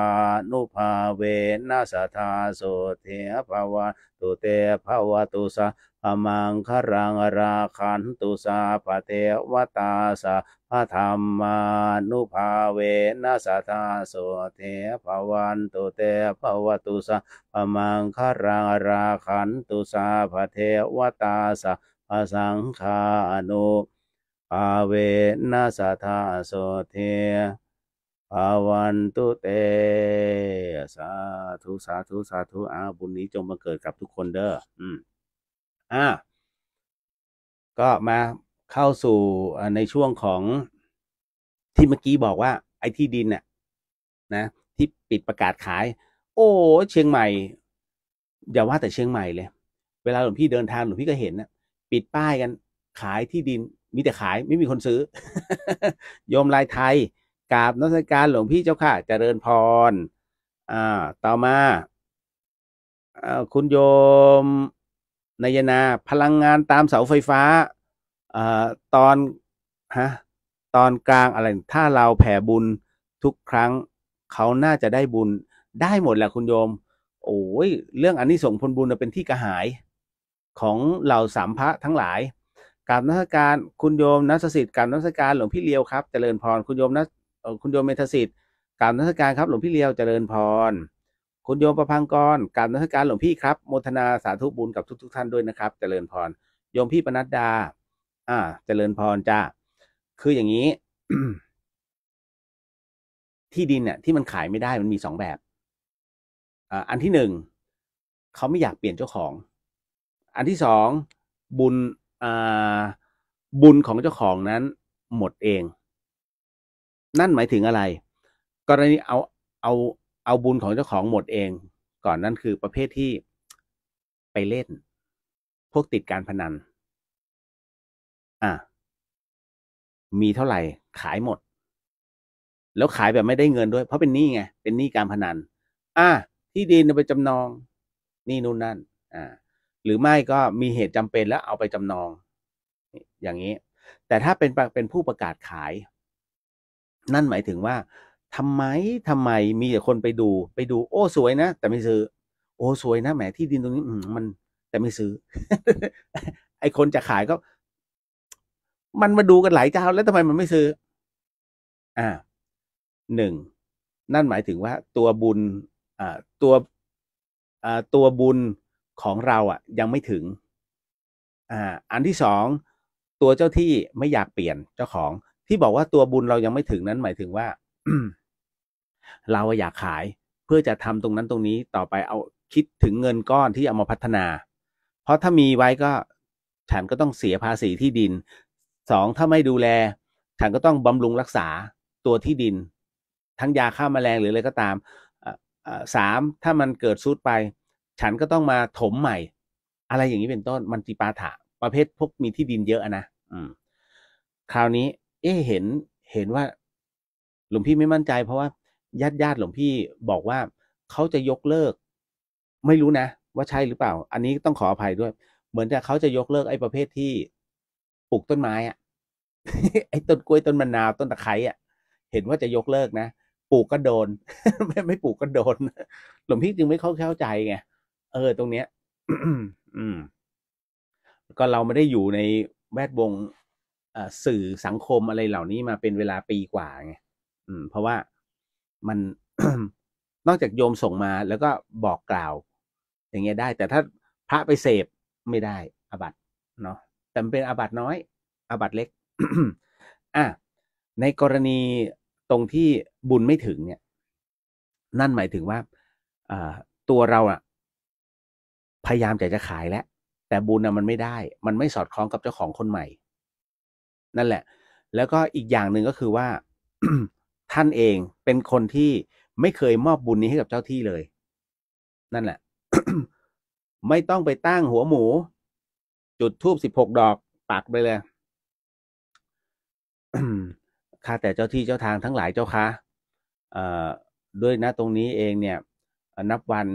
นุภาเวนัสธาโสเทภาวตุเตภาวตุสาพมังครังราขันตุสาภเทวตาสาพระธรรมานุภาเวนัสธาโสเทภวันตุเตภวตุสาพมังครังราขันตุสาภเทวตาสาอสังขาโนอปาเวนัสธาโสเทปาวันตุเต สาธุ สาธุ สาธุ อา บุญนี้จงมาเกิดกับทุกคนเด้อ อืม อ่า ก็มาเข้าสู่ในช่วงของที่เมื่อกี้บอกว่าไอ้ที่ดินน่ะนะ ที่ปิดประกาศขาย โอ้เชียงใหม่ อย่าว่าแต่เชียงใหม่เลย เวลาหลวงพี่เดินทาง หลวงพี่ก็เห็นนะปิดป้ายกันขายที่ดินมีแต่ขายไม่มีคนซื้อ โยมลายไทย กราบนักการหลวงพี่เจ้าค่ะเจริญพร อ่า ต่อมาอคุณโยมนายนาพลังงานตามเสาไฟฟ้าอตอนฮะตอนกลางอะไรถ้าเราแผ่บุญทุกครั้งเขาน่าจะได้บุญได้หมดแหละคุณโยมโอ้ยเรื่องอันนี้ส่งผลบุญเป็นที่กระหายของเหล่าสามพระทั้งหลายกาบนักการคุณโยมนัสสิทธิ์กาบนักการหลวงพี่เลียวครับเจริญพร คุณโยมนัสคุณโยมเมธสิทธิ์กาบนักการครับ หลวงพี่เลียวเจริญพร คุณโยมประพังกรกาบนักการหลวงพี่ครับโมทนาสาธุบุญกับทุกๆทท่านด้วยนะครับ เจริญพรโยมพี่ปนัดดา อ่า เจริญพรจ้าคืออย่างนี้ที่ดินเนี่ยที่มันขายไม่ได้มันมีสองแบบอ่าอันที่หนึ่งเขาไม่อยากเปลี่ยนเจ้าของอันที่สองบุญบุญของเจ้าของนั้น หมดเอง นั่นหมายถึงอะไร กรณีเอาเอาเอาบุญของเจ้าของหมดเอง ก่อนนั่นคือประเภทที่ไปเล่น พวกติดการพนัน อ่ะ มีเท่าไหร่ขายหมด แล้วขายแบบไม่ได้เงินด้วย เพราะเป็นหนี้ไงเป็นหนี้การพนันอ่ะที่ดินไปจำนองนี่นู่นนั่นอ่าหรือไม่ก็มีเหตุจำเป็นแล้วเอาไปจำนองอย่างนี้ แต่ถ้าเป็นเป็นผู้ประกาศขาย นั่นหมายถึงว่า ทำไมทำไมมีแต่คนไปดู ไปดู โอ้สวยนะแต่ไม่ซื้อ โอ้สวยนะแหมที่ดินตรงนี้มัน แต่ไม่ซื้อ ไอคนจะขายก็ มันมาดูกันหลายเจ้าแล้วทำไมมันไม่ซื้อ อ่าหนึ่งนั่นหมายถึงว่าตัวบุญอ่าตัวอ่าตัวบุญของเราอ่ะยังไม่ถึง อ่า อันที่สอง ตัวเจ้าที่ไม่อยากเปลี่ยนเจ้าของที่บอกว่าตัวบุญเรายังไม่ถึงนั้นหมายถึงว่าเราอยากขายเพื่อจะทำตรงนั้นตรงนี้ต่อไปเอาคิดถึงเงินก้อนที่เอามาพัฒนา เพราะถ้ามีไว้ก็ ฉันก็ต้องเสียภาษีที่ดินสองถ้าไม่ดูแล ฉันก็ต้องบำรุงรักษาตัวที่ดิน ทั้งยาฆ่ามาแมลงหรืออะไรก็ตามสามถ้ามันเกิดซุดไปฉันก็ต้องมาถมใหม่ อะไรอย่างนี้เป็นต้นมันติปาถะประเภทพวกมีที่ดินเยอะนะอืมคราวนี้ เอ๊เห็น เห็นว่าหลวงพี่ไม่มั่นใจเพราะว่าญาติญาติหลวงพี่บอกว่าเขาจะยกเลิก ไม่รู้นะ ว่าใช่หรือเปล่า อันนี้ต้องขออภัยด้วย เหมือนจะเขาจะยกเลิกไอ้ประเภทที่ปลูกต้นไม้อะไอ้ต้นกล้วยต้นมะนาวต้นตะไคร้อะเห็นว่าจะยกเลิกนะปลูกก็โดน ไม่ไม่ปลูกก็โดนหลวงพี่จึงไม่เข้าใจไงเออ ตรงเนี้ย อืม ก็เราไม่ได้อยู่ในแวดวงสื่อสังคมอะไรเหล่านี้มาเป็นเวลาปีกว่าไง อืม เพราะว่ามัน นอกจากโยมส่งมาแล้วก็บอกกล่าวอย่างเงี้ยได้ แต่ถ้าพระไปเสพไม่ได้ อาบัตเนาะ แต่เป็นอาบัตน้อย อาบัตเล็ก อ่ะ ในกรณีตรงที่บุญไม่ถึงเนี่ย นั่นหมายถึงว่าตัวเราอะพยายามจะจะขายแล้วแต่บุญนะมันไม่ได้มันไม่สอดคล้องกับเจ้าของคนใหม่ นั่นแหละแล้วก็อีกอย่างหนึ่งก็คือว่าท่านเองเป็นคนที่ไม่เคยมอบบุญนี้ให้กับเจ้าที่เลย นั่นแหละไม่ต้องไปตั้งหัวหมู จุดทูบสิบหกดอกปักไปเลยข้าแต่เจ้าที่เจ้าทางทั้งหลายเจ้าคะด้วยนะตรงนี้เองเนี่ย นับวัน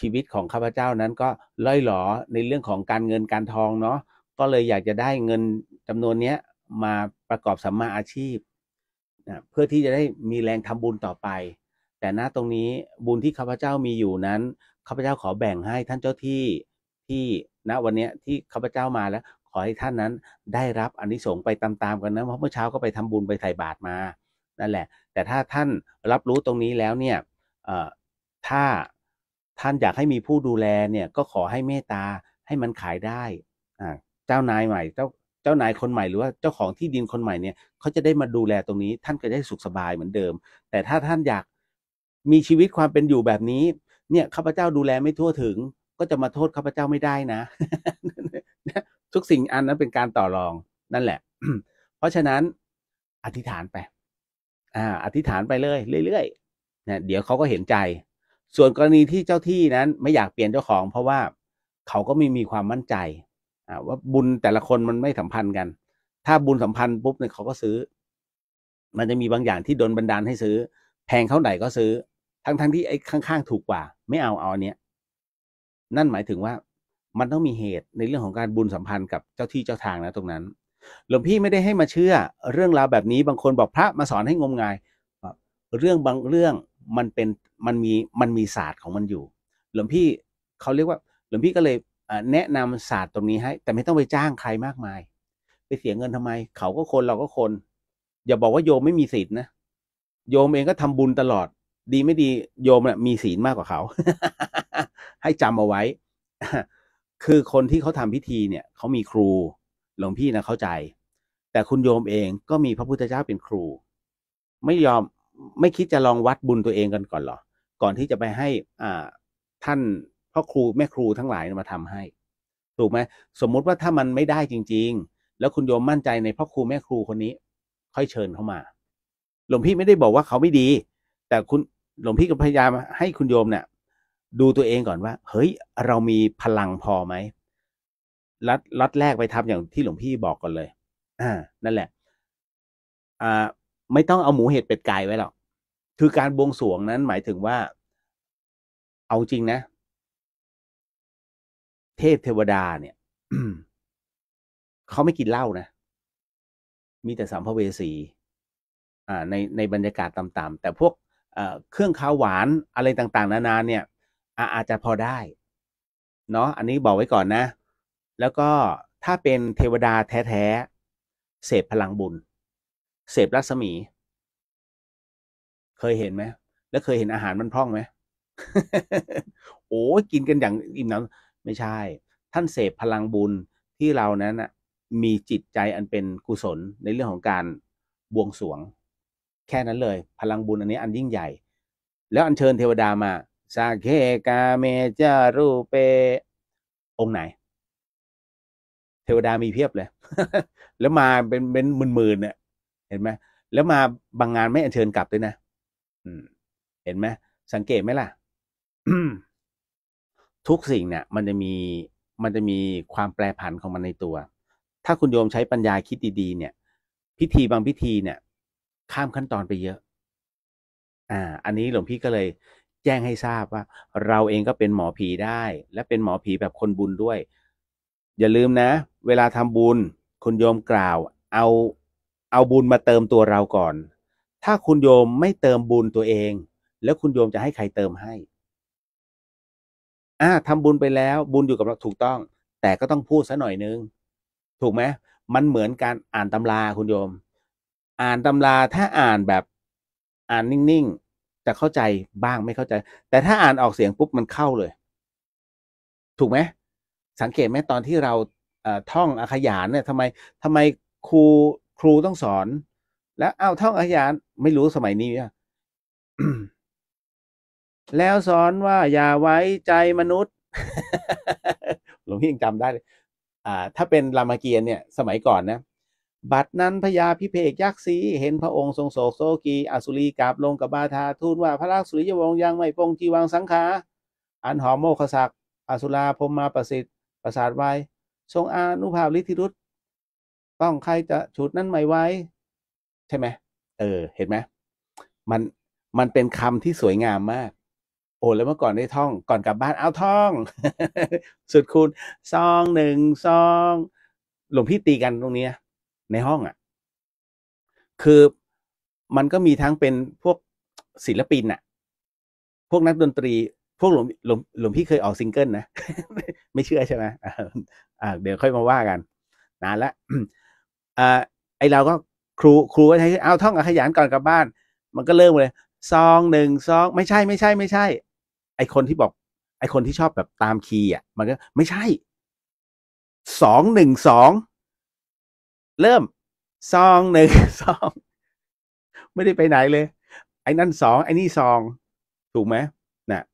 ชีวิตของข้าพเจ้านั้นก็ล่อยหลอในเรื่องของการเงินการทองเนาะก็เลยอยากจะได้เงินจำนวนเนี้ยมาประกอบสัมมาอาชีพนะเพื่อที่จะได้มีแรงทำบุญต่อไป แต่ณตรงนี้บุญที่ข้าพเจ้ามีอยู่นั้นข้าพเจ้าขอแบ่งให้ท่านเจ้าที่ที่ณวันนี้ที่ข้าพเจ้ามาแล้ว ขอให้ท่านนั้นได้รับอนนิสงส์ไปตามๆกันนะเพราะเมื่อเช้าก็ไปทำบุญไปใส่บาตรมานั่นแหละ แต่ถ้าท่านรับรู้ตรงนี้แล้วเนี่ยถ้าท่านอยากให้มีผู้ดูแลเนี่ย ก็ขอให้เมตตาให้มันขายได้ อ่า เจ้านายใหม่ เจ้าเจ้านายคนใหม่หรือว่าเจ้าของที่ดินคนใหม่เนี่ยเขาจะได้มาดูแลตรงนี้ท่านก็ได้สุขสบายเหมือนเดิม แต่ถ้าท่านอยากมีชีวิตความเป็นอยู่แบบนี้ เนี่ยข้าพเจ้าดูแลไม่ทั่วถึงก็จะมาโทษข้าพเจ้าไม่ได้นะทุกสิ่งอันนั้นเป็นการต่อรองนั่นแหละ เพราะฉะนั้นอธิษฐานไปอ่า อธิษฐานไปเลยเรื่อยๆเนี่ยเดี๋ยวเขาก็เห็นใจส่วนกรณีที่เจ้าที่นั้นไม่อยากเปลี่ยนเจ้าของ เพราะว่าเขาก็ไม่มีความมั่นใจว่าบุญแต่ละคนมันไม่สัมพันธ์กัน ถ้าบุญสัมพันธ์ปุ๊บเนี่ยเขาก็ซื้อ มันจะมีบางอย่างที่โดนบันดาลให้ซื้อ แพงเท่าไหร่ก็ซื้อ ทั้งทที่ไอ้ข้าง ๆ ถูกกว่า ไม่เอาเอาเนี้ยนั่นหมายถึงว่ามันต้องมีเหตุในเรื่องของการบุญสัมพันธ์กับเจ้าที่เจ้าทางนะ ตรงนั้น หลวงพี่ไม่ได้ให้มาเชื่อ เรื่องราวแบบนี้บางคนบอกพระมาสอนให้งมงายเรื่องบางเรื่องมันเป็นมันมีมันมีศาสตร์ของมันอยู่หลวงพี่เขาเรียกว่า หลวงพี่ก็เลยแนะนำศาสตร์ตรงนี้ให้ แต่ไม่ต้องไปจ้างใครมากมาย ไปเสียเงินทำไมเขาก็คนเราก็คน อย่าบอกว่าโยมไม่มีศีลนะโยมเองก็ทำบุญตลอด ดีไม่ดีโยมนมีศีลมากกว่าเขาให้จำเอาไว้ คือคนที่เขาทำพิธีเนี่ยเขามีครูหลวงพี่นะเข้าใจ แต่คุณโยมเองก็มีพระพุทธเจ้าเป็นครู ไม่ยอมไม่คิดจะลองวัดบุญตัวเองกันก่อนหรอก่อนที่จะไปให้ อ่า ท่านพ่อครูแม่ครูทั้งหลายมาทำให้ ถูกไหมสมมุติว่าถ้ามันไม่ได้จริง ๆ แล้วคุณโยมมั่นใจในพ่อครูแม่ครูคนนี้ค่อยเชิญเข้ามา หลวงพี่ไม่ได้บอกว่าเขาไม่ดี แต่คุณหลวงพี่ก็พยายามให้คุณโยมเนะี่ยดูตัวเองก่อนว่า เฮ้ยเรามีพลังพอไหมรัดรัดแรกไปทำอย่างที่หลวงพี่บอกก่อนเลย อ่า นั่นแหละอ่าไม่ต้องเอาหมูเห็ดเป็ดไก่ไว้หรอกคือการบวงสรวงนั้นหมายถึงว่าเอาจริงนะ เทพเทวดาเนี่ยเขาไม่กินเหล้านะ มีแต่สัมภเวสีอ่า ในในบรรยากาศต่ำๆแต่พวกเครื่องข้าวหวานอะไรต่าง ๆ นานาเนี่ยอาจจะพอได้ เนาะอันนี้บอกไว้ก่อนนะ แล้วก็ถ้าเป็นเทวดาแท้ ๆ เสพพลังบุญ เสพรัศมีเคยเห็นไหม แล้วเคยเห็นอาหารมันพร่องไหมโอ้กินกันอย่างอิ่มน้ำไม่ใช่ ท่านเสพพลังบุญที่เรานั้นะมีจิตใจอันเป็นกุศลในเรื่องของการบวงสวง แค่นั้นเลย พลังบุญอันนี้อันยิ่งใหญ่ แล้วอันเชิญเทวดามาสาเคกาเมจารูเปองไหน เทวดามีเพียบเลย แล้วมาเป็นเป็นหมื่นๆ เนี่ย เห็นไหม แล้วมาบางงานไม่อัญเชิญกลับด้วยนะเห็นไหม สังเกตไหมล่ะ ทุกสิ่งเนี่ย มันจะมีมันจะมีความแปรผันของมันในตัวถ้าคุณโยมใช้ปัญญาคิดดีๆ เนี่ย พิธีบางพิธีเนี่ย ข้ามขั้นตอนไปเยอะ อ่า อันนี้หลวงพี่ก็เลยแจ้งให้ทราบว่าเราเองก็เป็นหมอผีได้ และเป็นหมอผีแบบคนบุญด้วย อย่าลืมนะ เวลาทำบุญคุณโยมกล่าว เอาเอาบุญมาเติมตัวเราก่อนถ้าคุณโยมไม่เติมบุญตัวเอง แล้วคุณโยมจะให้ใครเติมให้อ่าทำบุญไปแล้วบุญอยู่กับเราถูกต้อง แต่ก็ต้องพูดซะหน่อยนึงถูกไหมมันเหมือนการอ่านตำราคุณโยม อ่านตำราถ้าอ่านแบบอ่านนิ่งๆจะเข้าใจบ้างไม่เข้าใจ แต่ถ้าอ่านออกเสียงปุ๊บมันเข้าเลย ถูกไหมสังเกตไหมตอนที่เราท่องอาขยานเนี่ยทำไมทำไมครูครูต้องสอนแล้วเอาท่องอาญาไม่รู้สมัยนี้อ่ะแล้วสอนว่าอย่าไว้ใจมนุษย์หลวงพี่ยังจำได้ อ่า ถ้าเป็นรามเกียรติเนี่ย สมัยก่อนนะบัดนั้นพญาพิเภกยักษ์สีเห็นพระองค์ทรงโศกโศกีอสุรีกราบลงกับบาทา ทูลว่าพระราชสุริยวงศ์ยังไม่ปงจีวังสังขาอันหอมโมคศักอสุราพมมาประสิทธิ์ประสาทไวทรงอานุภาพฤทธิรุตต้องใครจะฉุดนั้นไม่ไว้ใช่ไหมเออ เห็นไหม มัน มันเป็นคำที่สวยงามมาก โอ้แล้วเมื่อก่อน ได้ ท่อง ก่อนกลับบ้านเอาท่อง สุดคูณซองหนึ่งซอง หลวงพี่ ตีกันตรงนี้ ในห้องอะ่ะ คือมันก็มีทั้งเป็นพวกศิลปินอะ่ะ พวกนัก ดนตรี พวกหลวงหลวงหลวงพี่เคยออกซิงเกิลนะ ไม่ เชื่อใช่ไหมเดี๋ยว ค่อยมาว่ากัน นานละอ่าไอเราก็ครูครูก็ใช้เอาท่องอขยานก่อนกลับบ้าน มันก็เริ่มเลยซองหนึ่งซองไม่ใช่ ไม่ใช่ไม่ใช่ ไอคนที่บอกไอคนที่ชอบแบบตามคีย์อ่ะ มันก็ไม่ใช่สองหนึ่งสองเริ่มซองหนึ่งซองไม่ได้ไปไหนเลย ไอ้นั่นสองไอ้นี่ซอง ถูกไหมนะ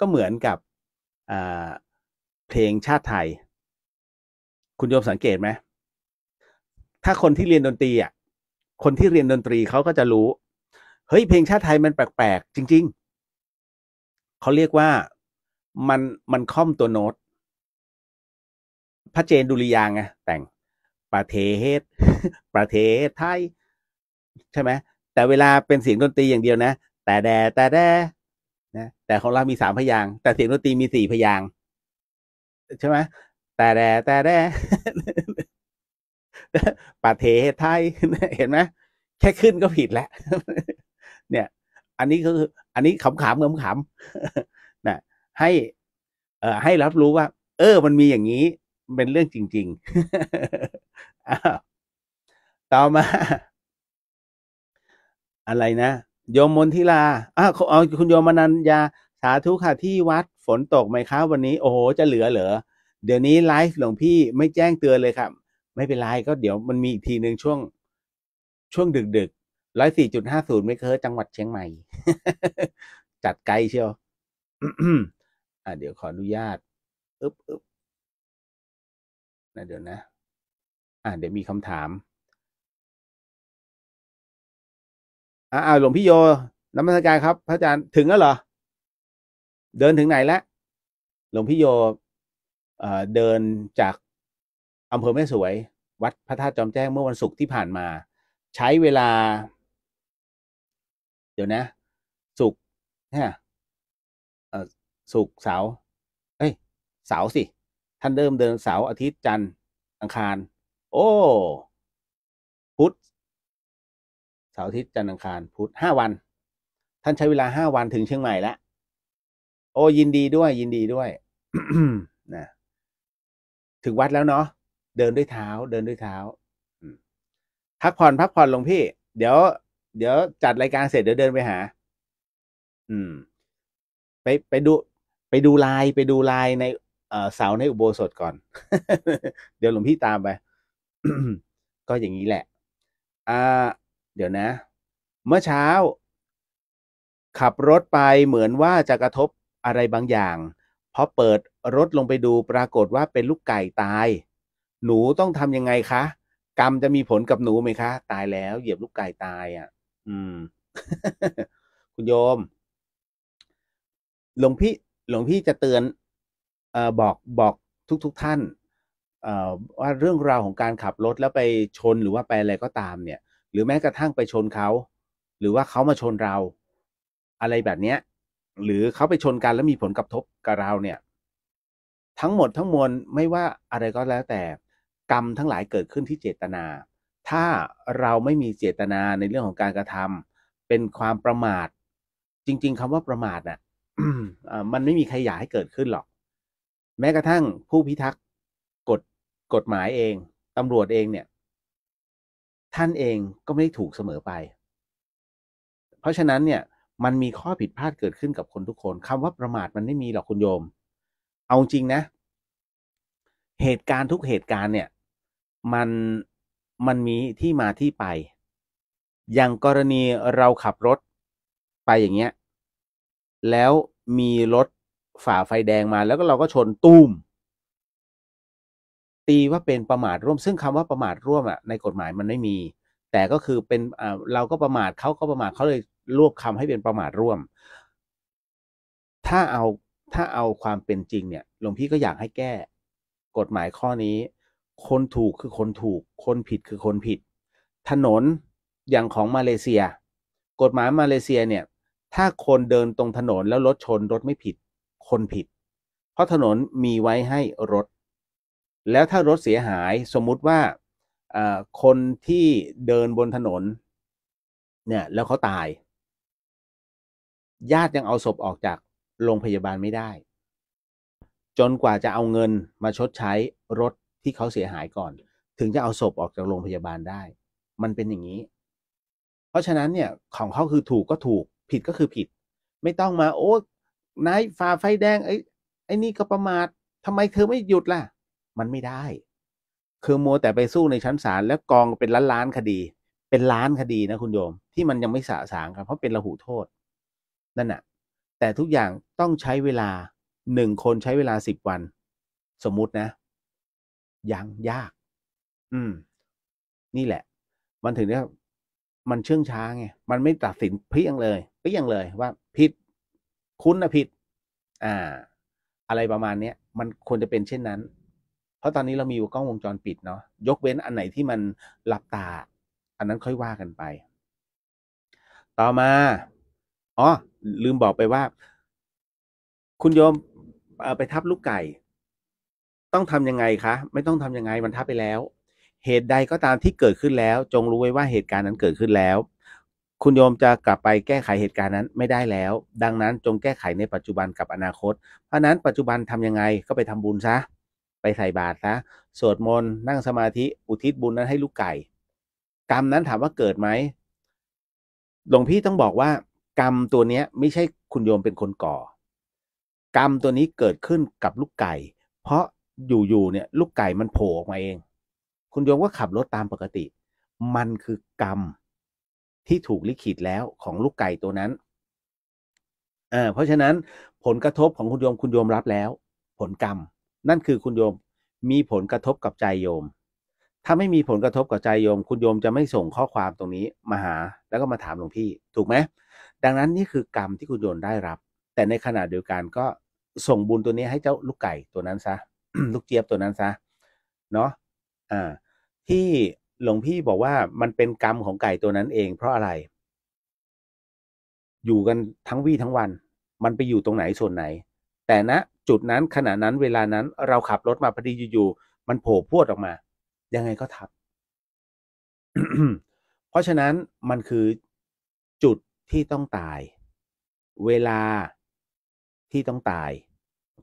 ก็เหมือนกับเพลงชาติไทย คุณโยมสังเกตไหมถ้าคนที่เรียนดนตรีอ่ะ คนที่เรียนดนตรีเขาก็จะรู้ เฮ้ย เพลงชาติไทยมันแปลกๆจริง ๆ เขาเรียกว่ามันมันค่อมตัวโน้ต พระเจนดุริยางไงแต่งประเทศประเทศไทย ใช่ไหมแต่เวลาเป็นเสียงดนตรีอย่างเดียวนะ แต่แดแต่แดนะ แต่ของเรามีสามพยาง แต่เสียงดนตรีมีสี่พยางใช่ไหมแต่แดแต่แดปาเทไทย เห็นไหมแค่ขึ้นก็ผิดแล้วเนี่ย อันนี้ก็คือ อันนี้ขำขำเงิมขำนะให้ เอ่อ ให้รับรู้ว่า เออมันมีอย่างนี้ เป็นเรื่องจริงๆ ต่อมา อะไรนะโยมมนทิลาอ้าเอาคุณโยมมนันยา สาธุค่ะที่วัดฝนตกไหมคะวันนี้ โอ้โห จะเหลือเหรอเดี๋ยวนี้ไลฟ์หลวงพี่ไม่แจ้งเตือนเลยครับไม่เป็นไรก็เดี๋ยวมันมีอีกทีหนึ่งช่วง ช่วงดึกดึกร้อยสี่จุดห้าศูนย์ไม่เคยจังหวัดเชียงใหม่ จัดไกลเชียวอ่าเดี๋ยวขออนุญาตอึ๊บอึ๊บนะเดี๋ยวนะ อ่าเดี๋ยวมีคำถามอ่าหลวงพี่โยน้ำมันกายครับพระอาจารย์ถึงแล้วเหรอ เดินถึงไหนแล้ว หลวงพี่โยเดินจากอำเภอแม่ สวย วัดพระธาตุจอมแจ้งเมื่อวันศุกร์ที่ผ่านมา ใช้เวลา เดี๋ยวนะศุกร์เนี่ยศุกร์เสาร์เอ้ยเสาร์สิ ท่านเริ่มเดินเสาร์อาทิตย์จันทร์อังคาร โอ้พุธเสาร์อาทิตย์จันทร์อังคาร พุธห้าวัน ท่านใช้เวลาห้าวันถึงเชียงใหม่ละโอ้ ยินดีด้วยยินดีด้วยนะถึงวัดแล้วเนาะเดินด้วยเท้า เดินด้วยเท้า พักผ่อนพักผ่อนหลวงพี่ เดี๋ยว เดี๋ยวจัดรายการเสร็จเดี๋ยวเดินไปหา อืม ไปไปดู ไปดูลายไปดูลายในเสาในอุโบสถก่อน เดี๋ยวหลวงพี่ตามไป ก็อย่างนี้แหละ อ่า เดี๋ยวนะ เมื่อเช้า ขับรถไปเหมือนว่าจะกระทบอะไรบางอย่างพอเปิดรถลงไปดูปรากฏว่าเป็นลูกไก่ตายหนูต้องทำยังไงคะ กรรมจะมีผลกับหนูไหมคะ ตายแล้ว เหยียบลูกไก่ตายอะ่ะอืม คุณโยมหลวงพี่หลวงพี่จะเตือนเอ่อบอกบอกทุกทุกท่านเอ่อว่าเรื่องราวของการขับรถแล้วไปชนหรือว่าไปอะไรก็ตามเนี่ย หรือแม้กระทั่งไปชนเขาหรือว่าเขามาชนเรา อะไรแบบเนี้ย หรือเขาไปชนกันแล้วมีผลกระทบกับเราเนี่ย ทั้งหมดทั้งมวลไม่ว่าอะไรก็แล้วแต่กรรมทั้งหลายเกิดขึ้นที่เจตนา ถ้าเราไม่มีเจตนาในเรื่องของการกระทำ เป็นความประมาท จริง ๆ คำว่าประมาทนะ่ะมันไม่มีใครอยากให้เกิดขึ้นหรอก แม้กระทั่งผู้พิทักษ์กฎกฎหมายเองตำรวจเองเนี่ย ท่านเองก็ไม่ได้ถูกเสมอไป เพราะฉะนั้นเนี่ย มันมีข้อผิดพลาดเกิดขึ้นกับคนทุกคนคำว่าประมาทมันไม่มีหรอกคุณโยม เอาจริงนะ เหตุการณ์ทุกเหตุการณ์เนี่ยมันมันมีที่มาที่ไป อย่างกรณีเราขับรถไปอย่างเงี้ย แล้วมีรถฝ่าไฟแดงมา แล้วก็เราก็ชนตูมตีว่าเป็นประมาทร่วม ซึ่งคำว่าประมาทร่วมอ่ะในกฎหมายมันไม่มี แต่ก็คือเป็นอ่าเราก็ประมาทเขาก็ประมาทเขาเลยรวบคำให้เป็นประมาทร่วม ถ้าเอาถ้าเอาความเป็นจริงเนี่ยหลวงพี่ก็อยากให้แก้กฎหมายข้อนี้คนถูกคือคนถูก คนผิดคือคนผิด ถนนอย่างของมาเลเซีย กฎหมายมาเลเซียเนี่ย ถ้าคนเดินตรงถนนแล้วรถชนรถไม่ผิด คนผิด เพราะถนนมีไว้ให้รถ แล้วถ้ารถเสียหายสมมุติว่า คนที่เดินบนถนนเนี่ยแล้วเขาตาย ญาติยังเอาศพออกจากโรงพยาบาลไม่ได้ จนกว่าจะเอาเงินมาชดใช้รถที่เขาเสียหายก่อน ถึงจะเอาศพออกจากโรงพยาบาลได้ มันเป็นอย่างนี้ เพราะฉะนั้นเนี่ยของเขาคือถูกก็ถูกผิดก็คือผิด ไม่ต้องมาโอ้นายฝ่าไฟแดง ไอ้ไอ้นี่ก็ประมาททำไมเธอไม่หยุดล่ะ มันไม่ได้ คือมัวแต่ไปสู้ในชั้นศาลแล้วกองเป็นล้านล้านคดี เป็นล้านคดีนะคุณโยมที่มันยังไม่สะสางครับเพราะเป็นระหูโทษนั่นนหะแต่ทุกอย่างต้องใช้เวลาหนึ่งคนใช้เวลาสิบวัน สมมุตินะยังยาก อืม นี่แหละ มันถึงได้มันเชื่อง ช้า ไง มันไม่ตัดสินเพียงเลยเพียงเลย ว่าผิด คุณนะผิด อ่า อะไรประมาณเนี้ยมันควรจะเป็นเช่นนั้น เพราะตอนนี้เรามีกล้องวงจรปิดเนาะ ยกเว้นอันไหนที่มันหลับ ตา อันนั้นค่อยว่ากันไป ต่อมา อ๋อ ลืมบอกไปว่า คุณโยมไปทับลูกไก่ต้องทํำยังไงคะไม่ต้องทํำยังไงมันทับไปแล้ว เหตุใดก็ตามที่เกิดขึ้นแล้วจงรู้ไว้ว่าเหตุการณ์นั้นเกิดขึ้นแล้ว คุณโยมจะกลับไปแก้ไขเหตุการณ์นั้นไม่ได้แล้วดังนั้นจงแก้ไขในปัจจุบันกับอนาคต เพราะนั้นปัจจุบันทํำยังไงก็ไปทำบุญซะไปใส่บาตรซะสวดมนต์นั่งสมาธิอุทิศบุญนั้นให้ลูกไก่ กรรมนั้นถามว่าเกิดไหมหลวงพี่ต้องบอกว่า กรรมตัวนี้ไม่ใช่คุณโยมเป็นคนก่อ กรรมตัวนี้เกิดขึ้นกับลูกไก่ เพราะอยู่ๆเนี่ยลูกไก่มันโผล่ออกมาเอง คุณโยม ก็ขับรถตามปกติ มันคือกรรมที่ถูกลิขิตแล้วของลูกไก่ตัวนั้นเ่าเพราะฉะนั้นผลกระทบของคุณโยมคุณโยมรับแล้ว ผลกรรม นั่นคือคุณโยมมีผลกระทบกับใจโยม ถ้าไม่มีผลกระทบกับใจโยม คุณโยมจะไม่ส่งข้อความตรงนี้มาหาแล้วก็มาถามหลวงพี่ ถูกไหมดังนั้นนี่คือกรรมที่คุณโยมได้รับ แต่ในขณะเดียวกันก็ส่งบุญตัวนี้ให้เจ้าลูกไก่ตัวนั้นซะลูกเจี๊ยบตัวนั้นซะเนาะอ่า ที่หลวงพี่บอกว่ามันเป็นกรรมของไก่ตัวนั้นเองเพราะอะไร อยู่กันทั้งวี่ทั้งวัน มันไปอยู่ตรงไหนส่วนไหน แต่ณนะจุดนั้นขณะนั้นเวลานั้น เราขับรถมาพอดีอยู่ๆมันโผล่พวดออกมา ยังไงก็ทับเพราะฉะนั้นมันคือจุดที่ต้องตาย เวลาที่ต้องตาย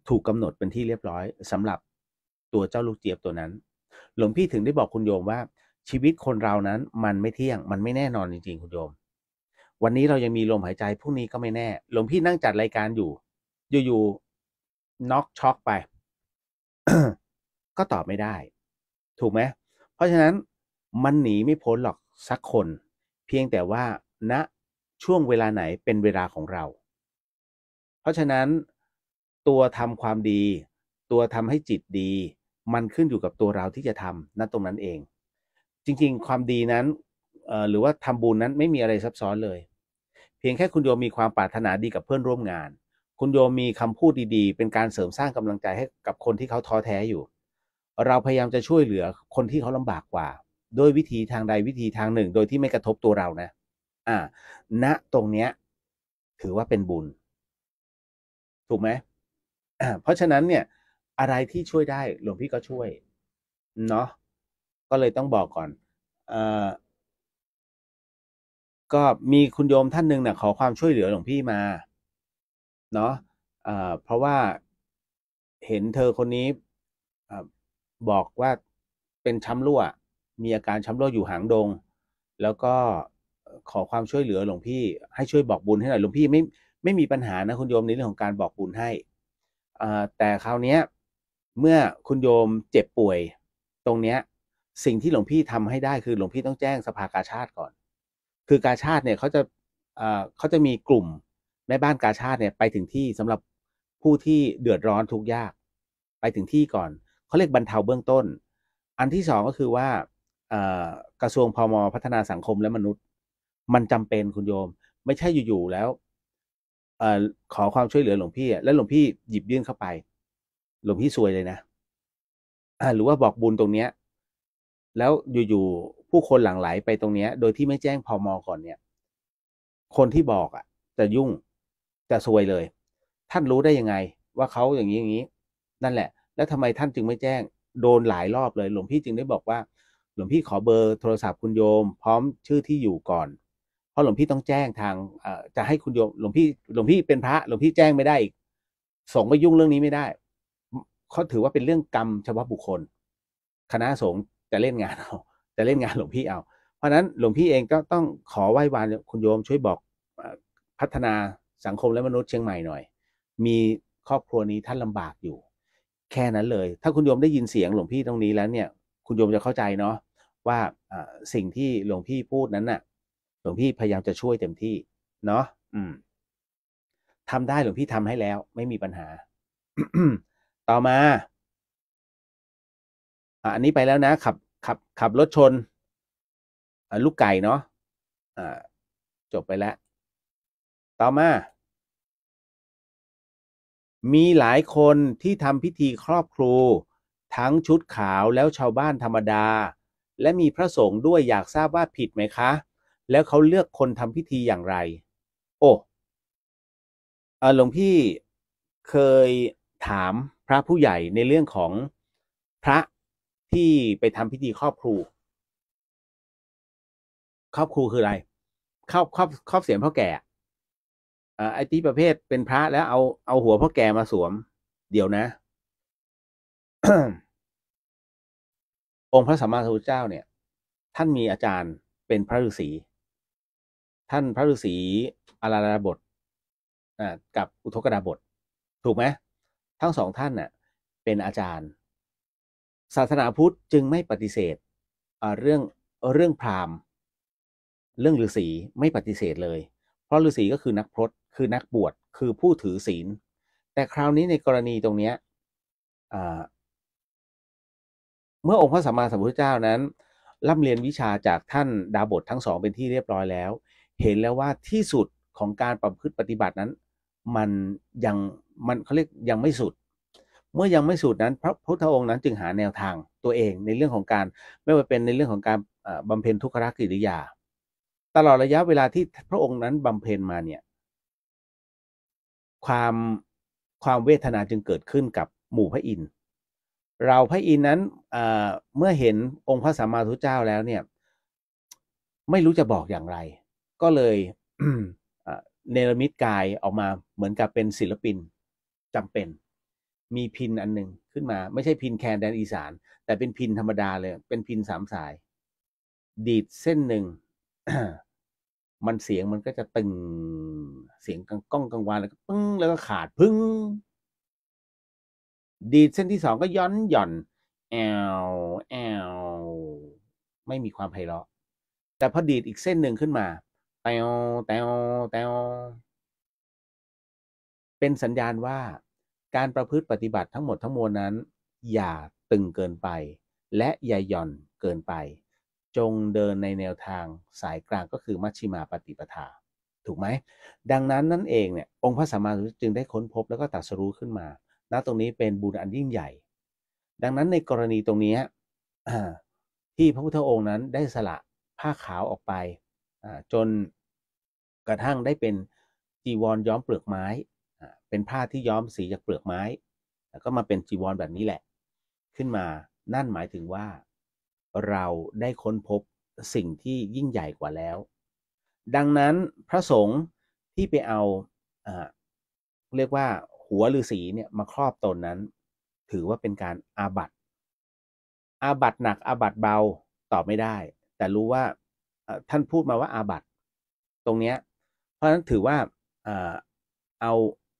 ถูกกาหนดเป็นที่เรียบร้อย สำหรับตัวเจ้าลูกเจี๊ยบตัวนั้น หลวงพี่ถึงได้บอกคุณโยมว่า ชีวิตคนเรานั้น มันไม่เที่ยงมันไม่แน่นอนจริง ๆ คุณโยม วันนี้เรายังมีลมหายใจพรุ่งนี้ก็ไม่แน่หลวงพี่นั่งจัดรายการอยู่ อยู่ๆน็อกช็อกไปก็ตอบไม่ได้ ถูกไหมเพราะฉะนั้น มันหนีไม่พ้นหรอกสักคน เพียงแต่ว่าณนะช่วงเวลาไหนเป็นเวลาของเรา เพราะฉะนั้นตัวทำความดี ตัวทำให้จิตดี มันขึ้นอยู่กับตัวเราที่จะทำนั่นตรงนั้นเอง จริงๆ ความดีนั้นหรือว่าทำบุญนั้นไม่มีอะไรซับซ้อนเลย เพียงแค่คุณโยมมีความปรารถนาดีกับเพื่อนร่วมงาน คุณโยมมีคำพูดดี ๆ เป็นการเสริมสร้างกำลังใจให้กับคนที่เขาท้อแท้อยู่ เราพยายามจะช่วยเหลือคนที่เขาลำบากกว่าด้วยวิธีทางใดวิธีทางหนึ่ง โดยที่ไม่กระทบตัวเรานะ อ่าณนะตรงเนี้ย ถือว่าเป็นบุญ ถูกไหมเพราะฉะนั้นเนี่ย อะไรที่ช่วยได้หลวงพี่ก็ช่วย เนาะก็เลยต้องบอกก่อนเออก็มีคุณโยมท่านหนึ่งเนะ่ยขอความช่วยเหลือหลวงพี่มา เนาะเออเพราะว่าเห็นเธอคนนี้บอกว่าเป็นช้ำรั่ว มีอาการช้ำรั่วอยู่หางดง แล้วก็ขอความช่วยเหลือหลวงพี่ให้ช่วยบอกบุญให้หน่อยหลวงพี่ ไม่ไม่มีปัญหานะคุณโยมในเรื่องของการบอกบุญให้แต่คราวนี้เมื่อคุณโยมเจ็บป่วยตรงเนี้ยสิ่งที่หลวงพี่ทำให้ได้คือหลวงพี่ต้องแจ้งสภากาชาติก่อน คือกาชาติเนี่ย เขาจะเขาจะมีกลุ่มแม่บ้านกาชาติเนี่ยไปถึงที่สำหรับผู้ที่เดือดร้อนทุกยาก ไปถึงที่ก่อน เขาเรียกบรรเทาเบื้องต้น อันที่สองก็คือว่า กระทรวงพมพัฒนาสังคมและมนุษย์ มันจำเป็นคุณโยมไม่ใช่อยู่ๆแล้วเอ่อขอความช่วยเหลือหลวงพี่แล้วหลวงพี่หยิบยื่นเข้าไปหลวงพี่ซวยเลยนะ อ่า หรือว่าบอกบุญตรงเนี้ยแล้วอยู่ๆผู้คนหลั่งไหลไปตรงเนี้ย โดยที่ไม่แจ้งพอมอก่อนเนี่ยคนที่บอกอ่ะจะยุ่งจะซวยเลย ท่านรู้ได้ ยัง ไงว่าเขาอย่างนี้อย่างนี้ นั่นแหละ แล้วทำไมท่านจึงไม่แจ้งโดนหลายรอบเลย หลวงพี่จึงได้บอกว่า หลวงพี่ขอเบอร์โทรศัพท์คุณโยม พร้อมชื่อที่อยู่ก่อนเพราะหลวงพี่ต้องแจ้งทางจะให้คุณโยมหลวงพี่หลวงพี่เป็นพระ หลวงพี่แจ้งไม่ได้อีกสงไปยุ่งเรื่องนี้ไม่ได้เขาถือว่าเป็นเรื่องกรรมเฉพาะบุคคล คณะสงฆ์จะเล่นงานเอาจะเล่นงานหลวงพี่เอา เพราะนั้นหลวงพี่เองก็ต้องขอไหว้วานคุณโยมช่วยบอกพัฒนาสังคมและมนุษย์เชียงใหม่หน่อย มีครอบครัวนี้ท่านลำบากอยู่ แค่นั้นเลย ถ้าคุณโยมได้ยินเสียงหลวงพี่ตรงนี้แล้วเนี่ย คุณโยมจะเข้าใจเนาะว่าสิ่งที่หลวงพี่พูดนั้นน่ะหลวงพี่พยายามจะช่วยเต็มที่ เนาะทำได้หลวงพี่ทำให้แล้ว ไม่มีปัญหา ต่อมา อันนี้ไปแล้วนะ ขับขับ ขับรถชนลูกไก่เนาะะจบไปแล้ว ต่อมา มีหลายคนที่ทำพิธีครอบครู ทั้งชุดขาวแล้วชาวบ้านธรรมดา และมีพระสงฆ์ด้วยอยากทราบว่าผิดไหมคะแล้วเขาเลือกคนทำพิธีอย่างไร โอ้อหลวงพี่เคยถามพระผู้ใหญ่ในเรื่องของพระที่ไปทำพิธีครอบครู ครอบครูคืออะไร ครอบครอบครอบเสียงพ่อแก่ อ่าไอ้ที่ประเภทเป็นพระแล้วเอาเอาหัวพ่อแก่มาสวม เดี๋ยวนะ องค์พระสัมมาสัมพุทธเจ้าเนี่ย ท่านมีอาจารย์เป็นพระฤาษีท่านพระฤาษีอาราดาบทกับอุทกดาบท ถูกไหมทั้งสองท่านน่ะ เป็นอาจารย์ศาสนาพุทธจึงไม่ปฏิเสธเรื่องเรื่องพราหมณ์ เรื่องฤาษีไม่ปฏิเสธเลย เพราะฤาษีก็คือนักพรตคือนักบวชคือผู้ถือศีลแต่คราวนี้ในกรณีตรงเนี้ยเมื่อองค์พระสัมมาสัมพุทธเจ้านั้นร่ำเรียนวิชาจากท่านดาบททั้งสองเป็นที่เรียบร้อยแล้วเห็นแล้วว่าที่สุดของการประพฤติปฏิบัตินั้น มันยังมันเขาเรียกยังไม่สุด เมื่อยังไม่สุดนั้น พระพุทธองค์นั้นจึงหาแนวทางตัวเองในเรื่องของการไม่ว่าเป็นในเรื่องของการบำเพ็ญทุกขกิริยา ตลอดระยะเวลาที่พระองค์นั้นบำเพ็ญมาเนี่ย ความความเวทนาจึงเกิดขึ้นกับหมู่พระอินทร์เราพระอินทร์นั้นเมื่อเห็นองค์พระสัมมาทตเจ้าแล้วเนี่ย ไม่รู้จะบอกอย่างไรก็เลยเนรมิตกายออกมาเหมือนกับเป็นศิลปินจำเป็น มีพินอันหนึ่งขึ้นมา ไม่ใช่พินแคนแดนอีสาน แต่เป็นพินธรรมดาเลย เป็นพินสามสาย ดีดเส้นหนึ่งมันเสียงมันก็จะตึงเสียงกังก้องกังวานแล้วก็ปึ้ง แล้วก็ขาดพึ้งดีดเส้นที่สองก็ย้อนหย่อนแอลแอลไม่มีความไพเราะ แต่พอดีดอีกเส้นหนึ่งขึ้นมาตวตวตวเป็นสัญญาณว่า การประพฤติปฏิบัติทั้งหมดทั้งมวลนั้น อย่าตึงเกินไป และอย่าหย่อนเกินไป จงเดินในแนวทางสายกลางก็คือมัชชิมาปฏิปทา ถูกไหมดังนั้นนั่นเองเนี่ยองค์พระสัมมาสัมพุทธจึงได้ค้นพบแล้วก็ตรัสรู้ขึ้นมาณตรงนี้เป็นบุญอันยิ่งใหญ่ ดังนั้นในกรณีตรงนี้ ที่พระพุทธองค์นั้นได้สละผ้าขาวออกไปจนกระทั่งได้เป็นจีวรย้อมเปลือกไม้ เป็นผ้าที่ย้อมสีจากเปลือกไม้ ก็มาเป็นจีวรแบบนี้แหละ ขึ้นมานั่นหมายถึงว่าเราได้ค้นพบสิ่งที่ยิ่งใหญ่กว่าแล้ว ดังนั้นพระสงฆ์ที่ไปเอาเรียกว่าหัวฤาษีเนี่ยมาครอบตนนั้น ถือว่าเป็นการอาบัตอาบัตหนัก อาบัตเบาตอบไม่ได้ แต่รู้ว่าท่านพูดมาว่าอาบัตตรงเนี้ยเพราะฉะนั้นถือว่าเอา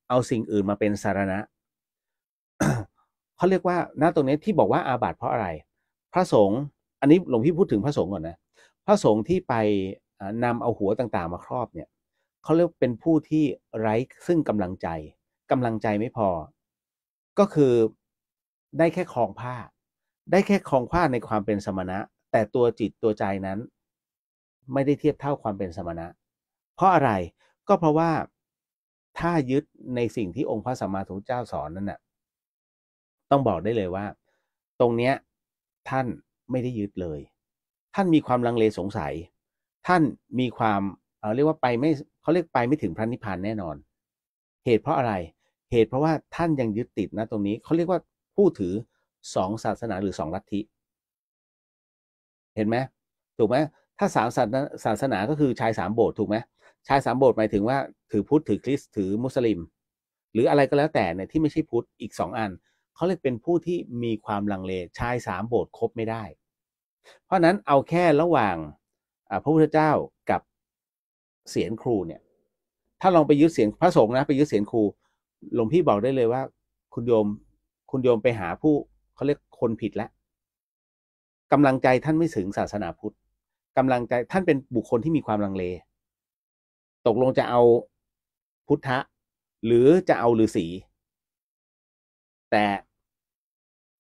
เอาสิ่งอื่นมาเป็นสารณะเขาเรียกว่าหน้าตรงนี้ที่บอกว่าอาบัตเพราะอะไร พระสงฆ์อันนี้หลวงพี่พูดถึงพระสงฆ์ก่อนนะพระสงฆ์ที่ไปนำเอาหัวต่างๆ มาครอบเนี่ยเขาเรียกเป็นผู้ที่ไร้ซึ่งกำลังใจ กำลังใจไม่พอก็คือได้แค่คลองผ้า ได้แค่คลองผ้าในความเป็นสมณะ แต่ตัวจิตตัวใจนั้นไม่ได้เทียบเท่าความเป็นสมณะ เพราะอะไร ก็เพราะว่าถ้ายึดในสิ่งที่องค์พระสัมมาสัมพุทธเจ้าสอนนั่นน่ะ ต้องบอกได้เลยว่า ตรงเนี้ย ท่านไม่ได้ยึดเลย ท่านมีความลังเลสงสัย ท่านมีความเอาเรียกว่าไปไม่เขาเรียกไปไม่ถึงพระนิพพานแน่นอน เหตุเพราะอะไร เหตุเพราะว่าท่านยังยึดติดนะตรงนี้เขาเรียกว่าผู้ถือสองศาสนาหรือสองลัทธิ เห็นไหมถูกไหมถ้าสาวศาสนาก็คือ ชายสามโบสถ์ถูกไหมชายสามโบสถ์หมายถึงว่า ถือพุทธ ถือคริสต์ถือมุสลิม หรืออะไรก็แล้วแต่เนี่ยที่ไม่ใช่พุทธ อีกสองอัน เขาเรียกเป็นผู้ที่มีความลังเลชายสามโบสถ์ครบไม่ได้ เพราะนั้นเอาแค่ระหว่างพระพุทธเจ้ากับเสียนครูเนี่ย ถ้าลองไปยึดเสียงพระสงฆ์นะไปยึดเสียงครูหลวงพี่บอกได้เลยว่า คุณโยมคุณโยมไปหาผู้เขาเรียกคนผิดแล้วกำลังใจท่านไม่ถึงศาสนาพุทธกำลังใจท่านเป็นบุคคลที่มีความ ลังเล ตกลงจะเอาพุทธะหรือจะเอาฤาษีแต่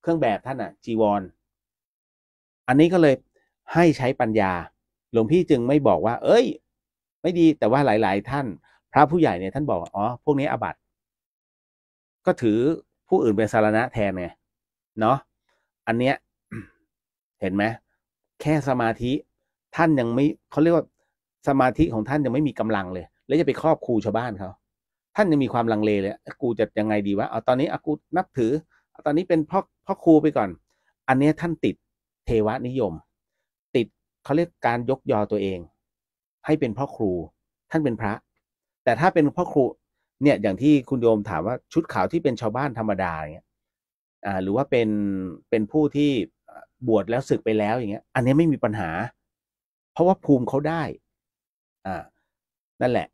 เครื่องแบบท่านอะจีวรออันนี้ก็เลยให้ใช้ปัญญา หลวงพี่จึงไม่บอกว่า เอ้ย ไม่ดีแต่ว่าหลาย ๆ ท่าน พระผู้ใหญ่เนี่ยท่านบอก อ๋อ พวกนี้อบัตก็ถือผู้อื่น เป็นสารณะแทนไงเนาะอันเนี้ยเห็นไหมแค่สมาธิท่านยัง ไม่เขาเรียกว่า สมาธิของท่านยังไม่มีกำลังเลย แล้วจะไปครอบครูชาวบ้านเขา ท่านยังมีความลังเลเลยกูจะยังไงดีวะเอาตอนนี้อากูนับถือ ตอนนี้เป็นพ่อพ่อครูไปก่อน อันนี้ท่านติดเทวนิยม ติดเขาเรียกการยกยอตัวเอง ให้เป็นพ่อครู ท่านเป็นพระ แต่ถ้าเป็นพ่อครูเนี่ยอย่างที่คุณโยมถามว่าชุดขาวที่เป็นชาวบ้านธรรมดาเนี่ยหรือว่าเป็นเป็นผู้ที่บวชแล้วศึกไปแล้วอย่างเงี้ย อันนี้ไม่มีปัญหาเพราะว่าภูมิเขาได้ อ่านั่นแหละ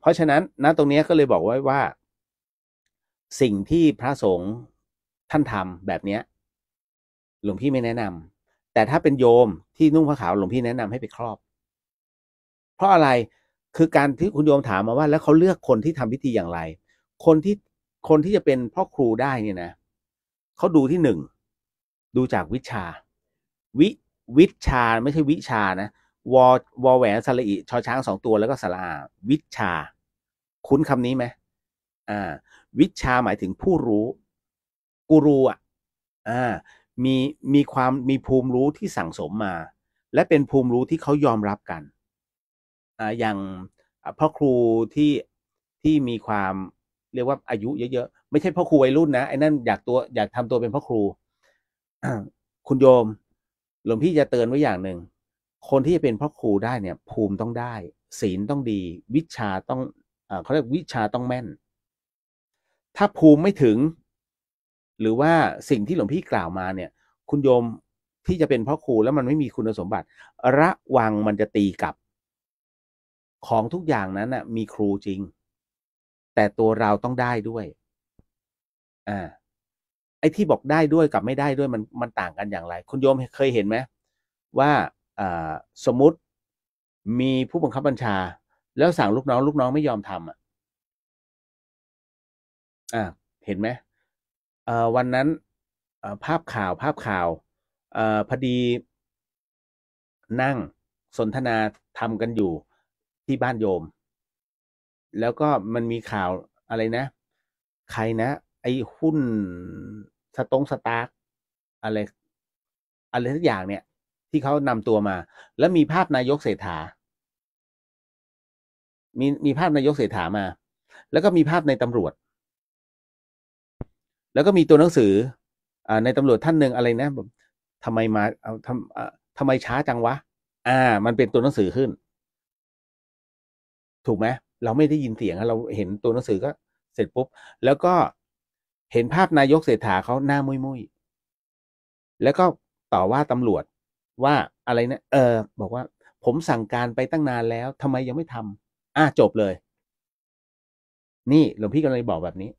เพราะฉะนั้นนะตรงนี้ก็เลยบอกไว้ว่า สิ่งที่พระสงฆ์ท่านทำแบบเนี้ยหลวงพี่ไม่แนะนำแต่ถ้าเป็นโยมที่นุ่งผ้าขาวหลวงพี่แนะนำให้ไปครอบ เพราะอะไรคือการที่คุณโยมถามมาว่าแล้วเขาเลือกคนที่ทำพิธีอย่างไร คนที่คนที่จะเป็นพ่อครูได้เนี่ยนะเขาดูที่หนึ่งดูจากวิชา วิวิชาไม่ใช่วิชานะวอวอแหวน สระอิชอช้างสองตัวแล้วก็สระาวิชา คุ้นคำนี้ไหมอ่าวิชาหมายถึงผู้รู้ กูรูอ่ะอ่ามีมีความมีภูมิรู้ที่สั่งสมมา และเป็นภูมิรู้ที่เขายอมรับกันอ่าอย่าง พ่อครูที่ที่มีความเรียกว่า อายุ เยอะๆไม่ใช่ พ่อครูวัยรุ่นนะไอ้นั่นอยากตัวอยากทำตัวเป็นพ่อครูคุณโยม หลวงพี่จะเตือนไว้อย่างหนึ่งคนที่จะเป็นพ่อครูได้ เนี่ย ภูมิต้องได้ศีลต้องดี วิชาต้องเขาเรียกวิชาต้องแม่น ถ้าภูมิไม่ถึง หรือว่าสิ่งที่หลวง พี่กล่าวมาเนี่ย คุณโยมที่จะเป็นพ่อครูแล้วมันไม่มีคุณสมบัติ ระวังมันจะตีกลับ ของทุกอย่างนั้นนะ่ะ มีครูจริง แต่ตัวเราต้องได้ด้วยอ่าไอ้ที่บอกได้ด้วยกับไม่ได้ด้วยมันมันต่างกันอย่างไร คุณโยมเคยเห็นไหมว่าสมมติมีผู้บังคับบัญชา แล้ว สั่งลูกน้อง ลูกน้องไม่ยอมทำอ่ะ อ่า เห็นไหมวันนั้นภาพข่าวภาพข่าวอพอดีนั่งสนทนาทำกันอยู่ที่บ้านโยม แล้วก็มันมีข่าวอะไรนะ ใครนะ ไอ้ หุ้น สตงสตาร์กอะไร อะไรสักอย่างเนี่ยที่เขานำตัวมา แล้วมีภาพนายกเศรษฐามีมีภาพนายกเศรษฐามา แล้วก็มีภาพในตำรวจ แล้วก็มีตัวหนังสืออ่าในตำรวจ ท่านหนึ่งอะไรนะทำไมมาเอาทำทำไมช้าจังวะ อ่า มันเป็นตัวหนังสือขึ้น ถูกไหมเราไม่ได้ยินเสียงเราเห็นตัวหนังสือก็เสร็จปุ๊บแล้วก็เห็นภาพนายกเศรษฐาเขาหน้ามุยมุยแล้วก็ต่อว่าตำรวจว่าอะไรนะเออ บอกว่าผมสั่งการไปตั้งนานแล้วทำไมยังไม่ทำอ่ะจบเลย นี่ หลวงพี่กำลังบอกแบบนี้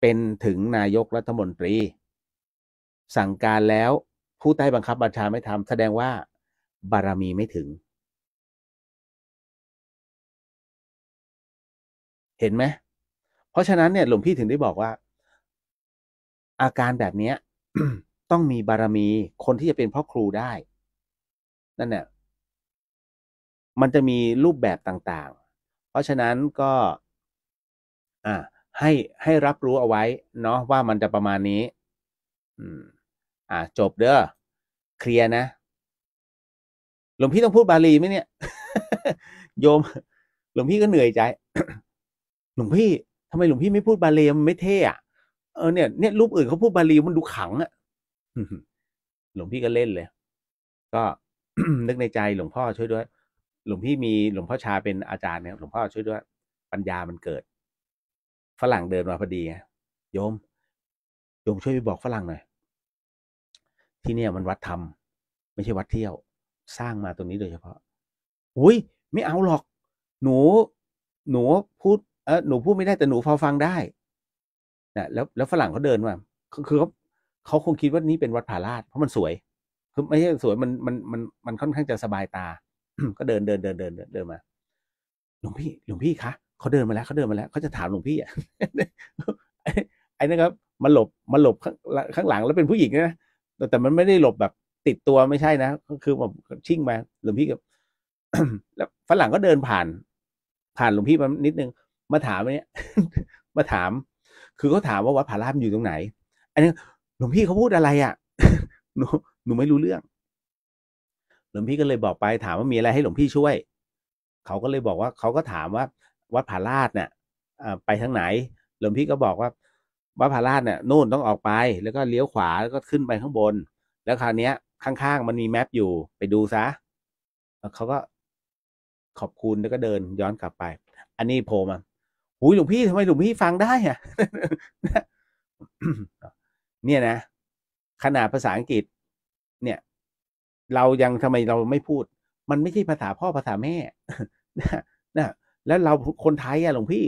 เป็นถึงนายกรัฐมนตรี สั่งการแล้วผู้ใต้บังคับบัญชาไม่ทำแสดงว่าบารมีไม่ถึง เห็นไหม เพราะฉะนั้นเนี่ย หลวงพี่ถึงได้บอกว่า อาการแบบเนี้ยต้องมีบารมีคนที่จะเป็นพ่อครูได้นั่นเนี่ยมันจะมีรูปแบบต่างๆเพราะฉะนั้นก็ อ่า ให้ให้รับรู้เอาไว้ เนาะว่ามันจะประมาณนี้ อืมอ่า จบเด้อเคลียร์นะ หลวงพี่ต้องพูดบาลีไหมเนี่ยโยม หลวงพี่ก็เหนื่อยใจ หลวงพี่ทำไมหลวงพี่ไม่พูดบาลีมันไม่เท่อะเออเนี่ย เนี่ยรูปอื่นเขาพูดบาลีมันดูขังอะหลวงพี่ก็เล่นเลย ก็นึกในใจหลวงพ่อช่วยด้วย หลวงพี่มีหลวงพ่อชาเป็นอาจารย์เนี่ย หลวงพ่อช่วยด้วย ปัญญามันเกิด ฝรั่งเดินมาพอดีโยม โยมช่วยไปบอกฝรั่งหน่อย ที่เนี่ยมันวัดธรรมไม่ใช่วัดเที่ยว สร้างมาตรงนี้โดยเฉพาะ อุ้ยไม่เอาหรอก หนูหนูพูดเออหนูพูดไม่ได้แต่หนูพอฟังได้นะแล้วแล้วฝรั่งเขาเดินมา คือเขาเขาคงคิดว่านี่เป็นวัดผาลาดเพราะมันสวยคือไม่ใช่สวยมันมันมันมันค่อนข้างจะสบายตา ก็เดินเดินเดินเดินเดินมาหลวงพี่หลวงพี่คะเขาเดินมาแล้วเขาเดินมาแล้วเขาจะถามหลวงพี่อ่ะไอ้นะครับมาหลบมาหลบข้างข้างหลังแล้วเป็นผู้หญิงนะแต่แต่มันไม่ได้หลบแบบติดตัวไม่ใช่นะก็คือแบบชิ่งมาหลวงพี่กับแล้วฝรั่งก็เดินผ่าน ผ่านหลวงพี่มานิดนึงมาถามเนี้ยมาถาม คือเขาถามว่าวัดผาลาดอยู่ตรงไหนอันนี้หลวงพี่เขาพูดอะไรอะ่ะหนูหนูไม่รู้เรื่อง หลวงพี่ก็เลยบอกไป ถามว่ามีอะไรให้หลวงพี่ช่วยเขาก็เลยบอกว่าเขาก็ถามว่าวัดผาลาดเนะี่ยไปทางไหน หลวงพี่ก็บอกว่า วัดผาลาดเนะี่ยนู่นต้องออกไป แล้วก็เลี้ยวขวาแล้วก็ขึ้นไปข้างบน แล้วคราวนี้ย ข้างๆ มันมีแมปอยู่ไปดูซะเขาก็ขอบคุณ แล้วก็เดินย้อนกลับไป อัน นี้โพลมาหูหลวงพี่ทำไมหลวงพี่ฟังได้อะเนี่ยนะ ขนาดภาษาอังกฤษ เนี่ยเรายังทำไมเราไม่พูด มันไม่ใช่ภาษาพ่อภาษาแม่ นะแล้วเราคนไทยอะหลวงพี่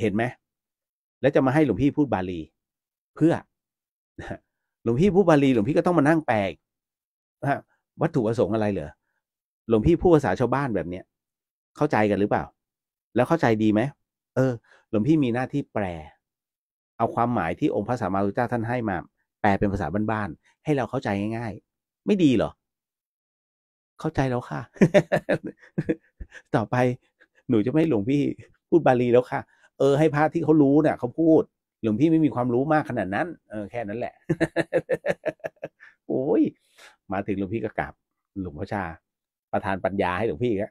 เห็นไหมแล้วจะมาให้หลวงพี่พูดบาลี เพื่อหลวงพี่ พูดบาลีหลวงพี่ก็ต้องมานั่งแปลวัตถุประสงค์อะไร เหรอหลวงพี่ พูด ภาษาชาวบ้านแบบเนี้ยเข้าใจกันหรือเปล่า แล้วเข้าใจดีไหมเออ หลวงพี่มีหน้าที่แปลเอาความหมายที่องค์พระสัมมาสัมพุทธเจ้าท่านให้มาแปลเป็นภาษาบ้านๆให้เราเข้าใจง่ายๆ ไม่ดีเหรอ เข้าใจแล้วค่ะ ต่อไปหนูจะไม่หลวงพี่พูดบาลีแล้วค่ะเออให้พระที่เขารู้เนี่ยเขาพูด หลวงพี่ไม่มีความรู้มากขนาดนั้น เออแค่นั้นแหละโอ้ยมาถึงหลวงพี่ก็กราบหลวงพ่อชา ประธานปัญญาให้หลวงพี่ครับ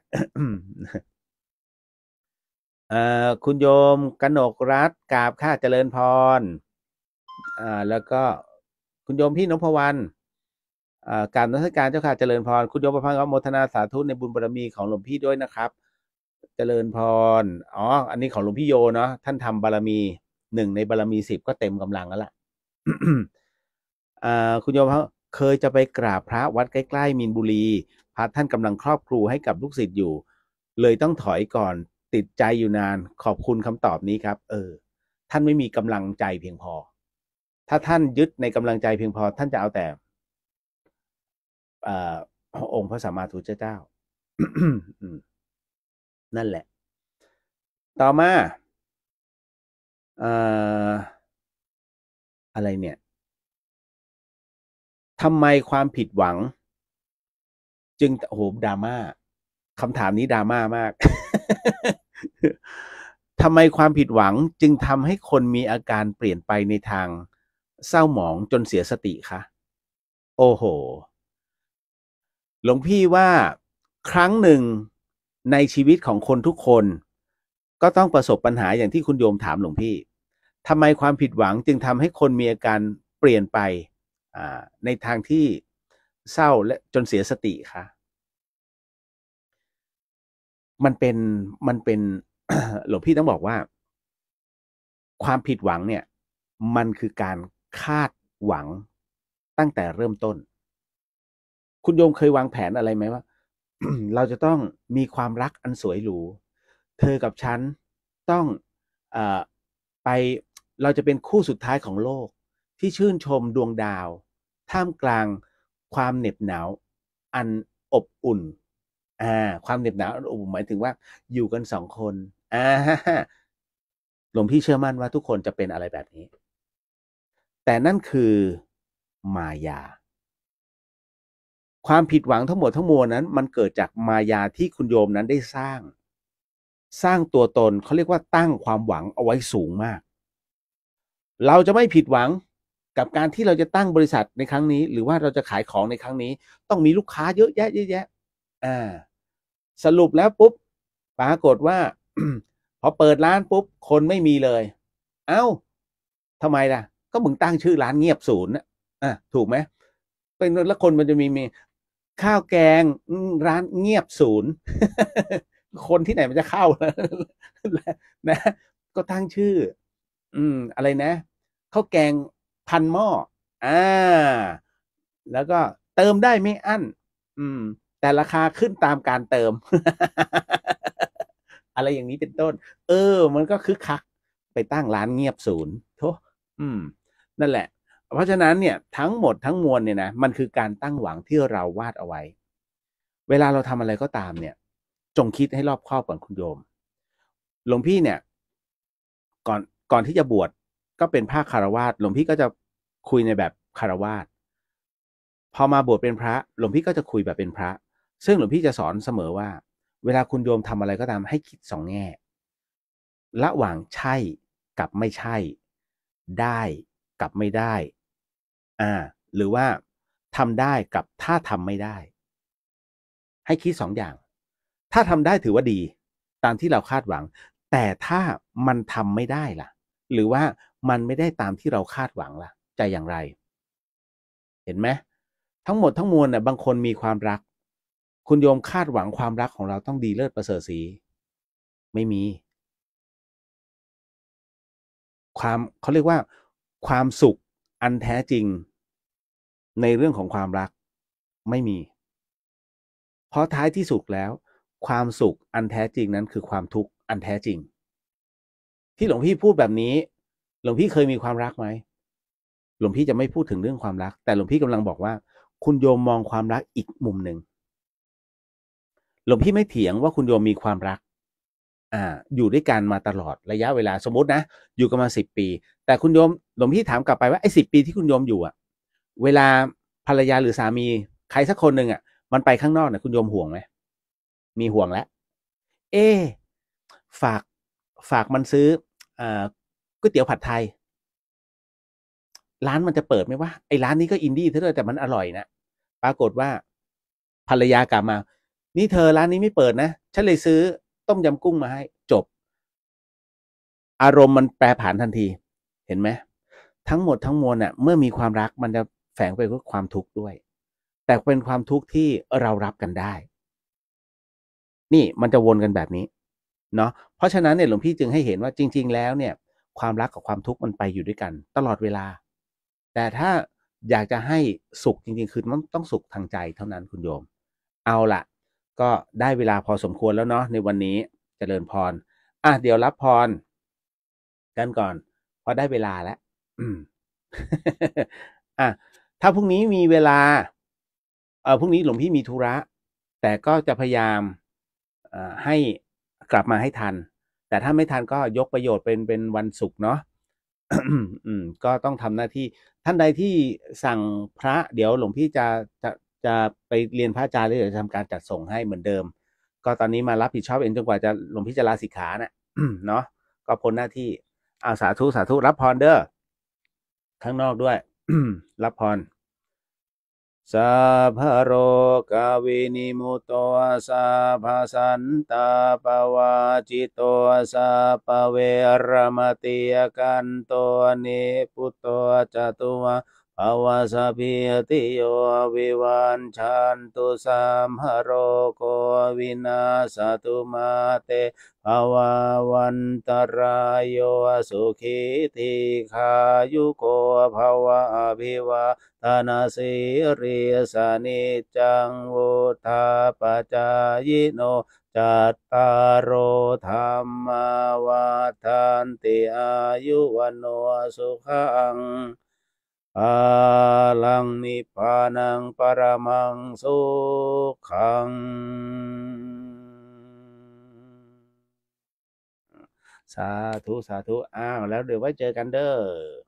เอ่อคุณโยมกนกรัตกราบค่าเจริญพรอ่าแล้วก็คุณโยมพี่นพวรรณอ่ากราบนักการเจ้าค่ะเจริญพร คุณโยมประพัง็โมทนาสาธุในบุญบารมีของหลวงพี่ด้วยนะครับ เจริญพร อ๋อ อันนี้ของหลวงพี่โยเนาะท่านทำบารมีหนึ่งในบารมีสิบก็เต็มกำลังแล้วล่ะอ่าคุณโยมเขาเคยจะไปกราบพระวัดใกล้ๆมีนบุรี พระท่านกำลังครอบครูให้กับลูกศิษย์อยู่ เลยต้องถอยก่อนติดใจอยู่นานขอบคุณคำตอบนี้ครับ เออ ท่านไม่มีกำลังใจเพียงพอ ถ้าท่านยึดในกำลังใจเพียงพอ ท่านจะเอาแต่องค์พระสัมมาสัมพุทธเจ้า นั่นแหละ ต่อมาอะไรเนี่ยทำไมความผิดหวัง จึงโอ้โหดราม่าคำถามนี้ดราม่ามากทำไมความผิดหวังจึงทำให้คนมีอาการเปลี่ยนไปในทางเศร้าหมองจนเสียสติคะ โอ้โห หลวงพี่ว่าครั้งหนึ่งในชีวิตของคนทุกคน ก็ต้องประสบปัญหาอย่างที่คุณโยมถามหลวงพี่ ทำไมความผิดหวังจึงทำให้คนมีอาการเปลี่ยนไปในทางที่เศร้าและจนเสียสติคะมันเป็นมันเป็น หลวงพี่ต้องบอกว่า ความผิดหวังเนี่ย มันคือการคาดหวังตั้งแต่เริ่มต้น คุณโยมเคยวางแผนอะไรไหมว่า เราจะต้องมีความรักอันสวยหรู เธอกับฉันต้องอไปเราจะเป็นคู่สุดท้ายของโลก ที่ชื่นชมดวงดาว ท่ามกลางความเหน็บหนาว อันอบอุ่นอ่าความเหน็บหนาวอุหมายถึงว่า อยู่กันสองคนอ่าหลวงพี่เชื่อมั่นว่าทุกคนจะเป็นอะไรแบบนี้ แต่นั่นคือ มายา ความผิดหวังทั้งหมดทั้งมวลนั้น มันเกิดจากมายาที่คุณโยมนั้นได้สร้าง สร้างตัวตนเขาเรียกว่าตั้งความหวังเอาไว้สูงมาก เราจะไม่ผิดหวังกับการที่เราจะตั้งบริษัทในครั้งนี้ หรือว่าเราจะขายของในครั้งนี้ ต้องมีลูกค้าเยอะแยะเยอะแยะสรุปแล้วปุ๊บปรากฏว่า พอเปิดร้าน ปุ๊บ คนไม่มีเลย เอา้าทำไมล่ะ ก็มึงตั้งชื่อ ร้านเงียบ ศูนย์อ่ะถูกไหมเป็นแล้วคนมันจะมี มี ข้าวแกงร้านเงียบศูนย์ คนที่ไหนมันจะเข้านะ ก็ตั้งชื่อ อืม อะไรนะข้าวแกงพันหม้ออ่าแล้วก็เติมได้ไม่อั้นอืมแต่ราคา ขึ้นตามการเติม อะไรอย่างนี้เป็นต้น เออ มันก็คึกคัก ไปตั้งร้านเงียบ ศูนย์ โทอืม นั่นแหละ เพราะฉะนั้นเนี่ย ทั้งหมดทั้งมวลเนี่ยนะ มันคือการตั้งหวังที่เราวาดเอาไว้ เวลาเราทำอะไรก็ตามเนี่ย จงคิดให้รอบคอบก่อนคุณโยม หลวงพี่เนี่ย ก่อน ก่อนที่จะบวช ก็เป็นภาคคารวาสหลวงพี่ก็จะคุยในแบบคารวาสพอมาบวชเป็นพระ หลวงพี่ก็จะคุยแบบเป็นพระซึ่งหลวงพี่จะสอนเสมอว่า เวลาคุณโยมทำอะไรก็ตามให้คิดสองแง่ ระหว่างใช่ กับไม่ใช่ ได้กับไม่ได้อ่าหรือว่าทำได้กับถ้าทำไม่ได้ ให้คิดสองอย่าง ถ้าทำได้ถือว่าดี ตามที่เราคาดหวังแต่ถ้ามันทำไม่ได้ล่ะ หรือว่ามันไม่ได้ตามที่เราคาดหวังล่ะใจอย่างไร เห็นไหมทั้งหมดทั้งมวลน่ะ บางคนมีความรักคุณโยมคาดหวังความรักของเราต้องดีเลิศประเสริฐสี ไม่มี ความเขาเรียกว่า ความสุขอันแท้จริงในเรื่องของความรักไม่มี เพราะท้ายที่สุดแล้ว ความสุขอันแท้จริงนั้นคือความทุกข์อันแท้จริง ที่หลวงพี่พูดแบบนี้ หลวงพี่เคยมีความรักไหม หลวงพี่จะไม่พูดถึงเรื่องความรัก แต่หลวงพี่กำลังบอกว่า คุณโยมมองความรักอีกมุมหนึ่งหลวงพี่ไม่เถียงว่าคุณโยมมีความรัก อ่า อยู่ด้วยกันมาตลอดระยะเวลาสมมตินะ อยู่กันมาสิบปี แต่คุณโยม หลวงพี่ถามกลับไปว่าไอ้สิบปีที่คุณโยมอยู่อะเวลาภรรยาหรือสามี ใครสักคนหนึ่งอะมันไปข้างนอกเนี่ยคุณโยมห่วงไหม มีห่วงแล้วเอ๊ฝาก ฝากมันซื้ออก๋วยเตี๋ยวผัดไทย ร้านมันจะเปิดไหมว่าไอ้ร้านนี้ก็อินดี้เท่าไหร่แต่มันอร่อยนะ ปรากฏว่าภรรยากลับมานี่เธอร้านนี้ไม่เปิด นะ ฉันเลยซื้อต้มยำ กุ้ง มา ให้ จบ อารมณ์มันแปรผันทันที เห็นไหมทั้งหมดทั้งมวลเน่ะเมื่อ มีความรักมันจะแฝงไปด้วยความทุกข์ด้วย แต่เป็นความทุกข์ที่เรารับกันได้ นี่มันจะวนกันแบบนี้ เนาะเพราะฉะนั้น เนี่ยหลวงพี่จึงให้เห็นว่าจริง ๆ แล้วเนี่ย ความรักกับความทุกข์มันไปอยู่ด้วยกัน ตลอดเวลา แต่ถ้าอยากจะให้สุขจริงๆคือมันต้องสุขทางใจเท่านั้นคุณโยม เอาละก็ได้เวลาพอสมควรแล้วเนาะในวันนี้จเจริญพรอ่ะเดี๋ยวรับพร กันก่อนเพราะได้เวลาแล้วอ่ะถ้าพรุ่งนี้มีเวลา เออพรุ่งนี้หลวงพี่มีธุระ แต่ก็จะพยายามให้กลับมาให้ทันแต่ถ้าไม่ทันก็ยกประโยชน์เป็นเป็นวันศุกร์เนาะก็ต้องทำหน้าที่ ท่านใดที่สั่งพระเดี๋ยวหลวงพี่จะจะจะ ไปเรียนพระอาจารย์หรือจะทำการจัดส่งให้เหมือนเดิม ก็ตอนนี้มารับผิดชอบ เองจนกว่าจะหลวงพิจจรณาสิกขานะ่ะเนาะก็พ้นหน้าที่เอาสาธุสาธุ รับพรเด้อข้าง นอกด้วย รับพรสัพโรกาวินิมุตโตสัพพสันตาปวาจิตโตสัพเวรมติยกันโตเนปุตโตจตุวาอวสพิติโยวิวันชันตุสัมหโรโควินาสตุมาเตภาววันตรายโยสุขิติขายุโกภาวะอภิวาทนาสิริสานิจังวุธาปจายโนจัตตารโอธรรมาวาทานติอายุวันโนสุขัง alang ni panang para satu satu. Ah, nipanang dia sukhang. สาธุสาธุอ้าวแล้วเดี๋ยวไว้เจอกันเด้อ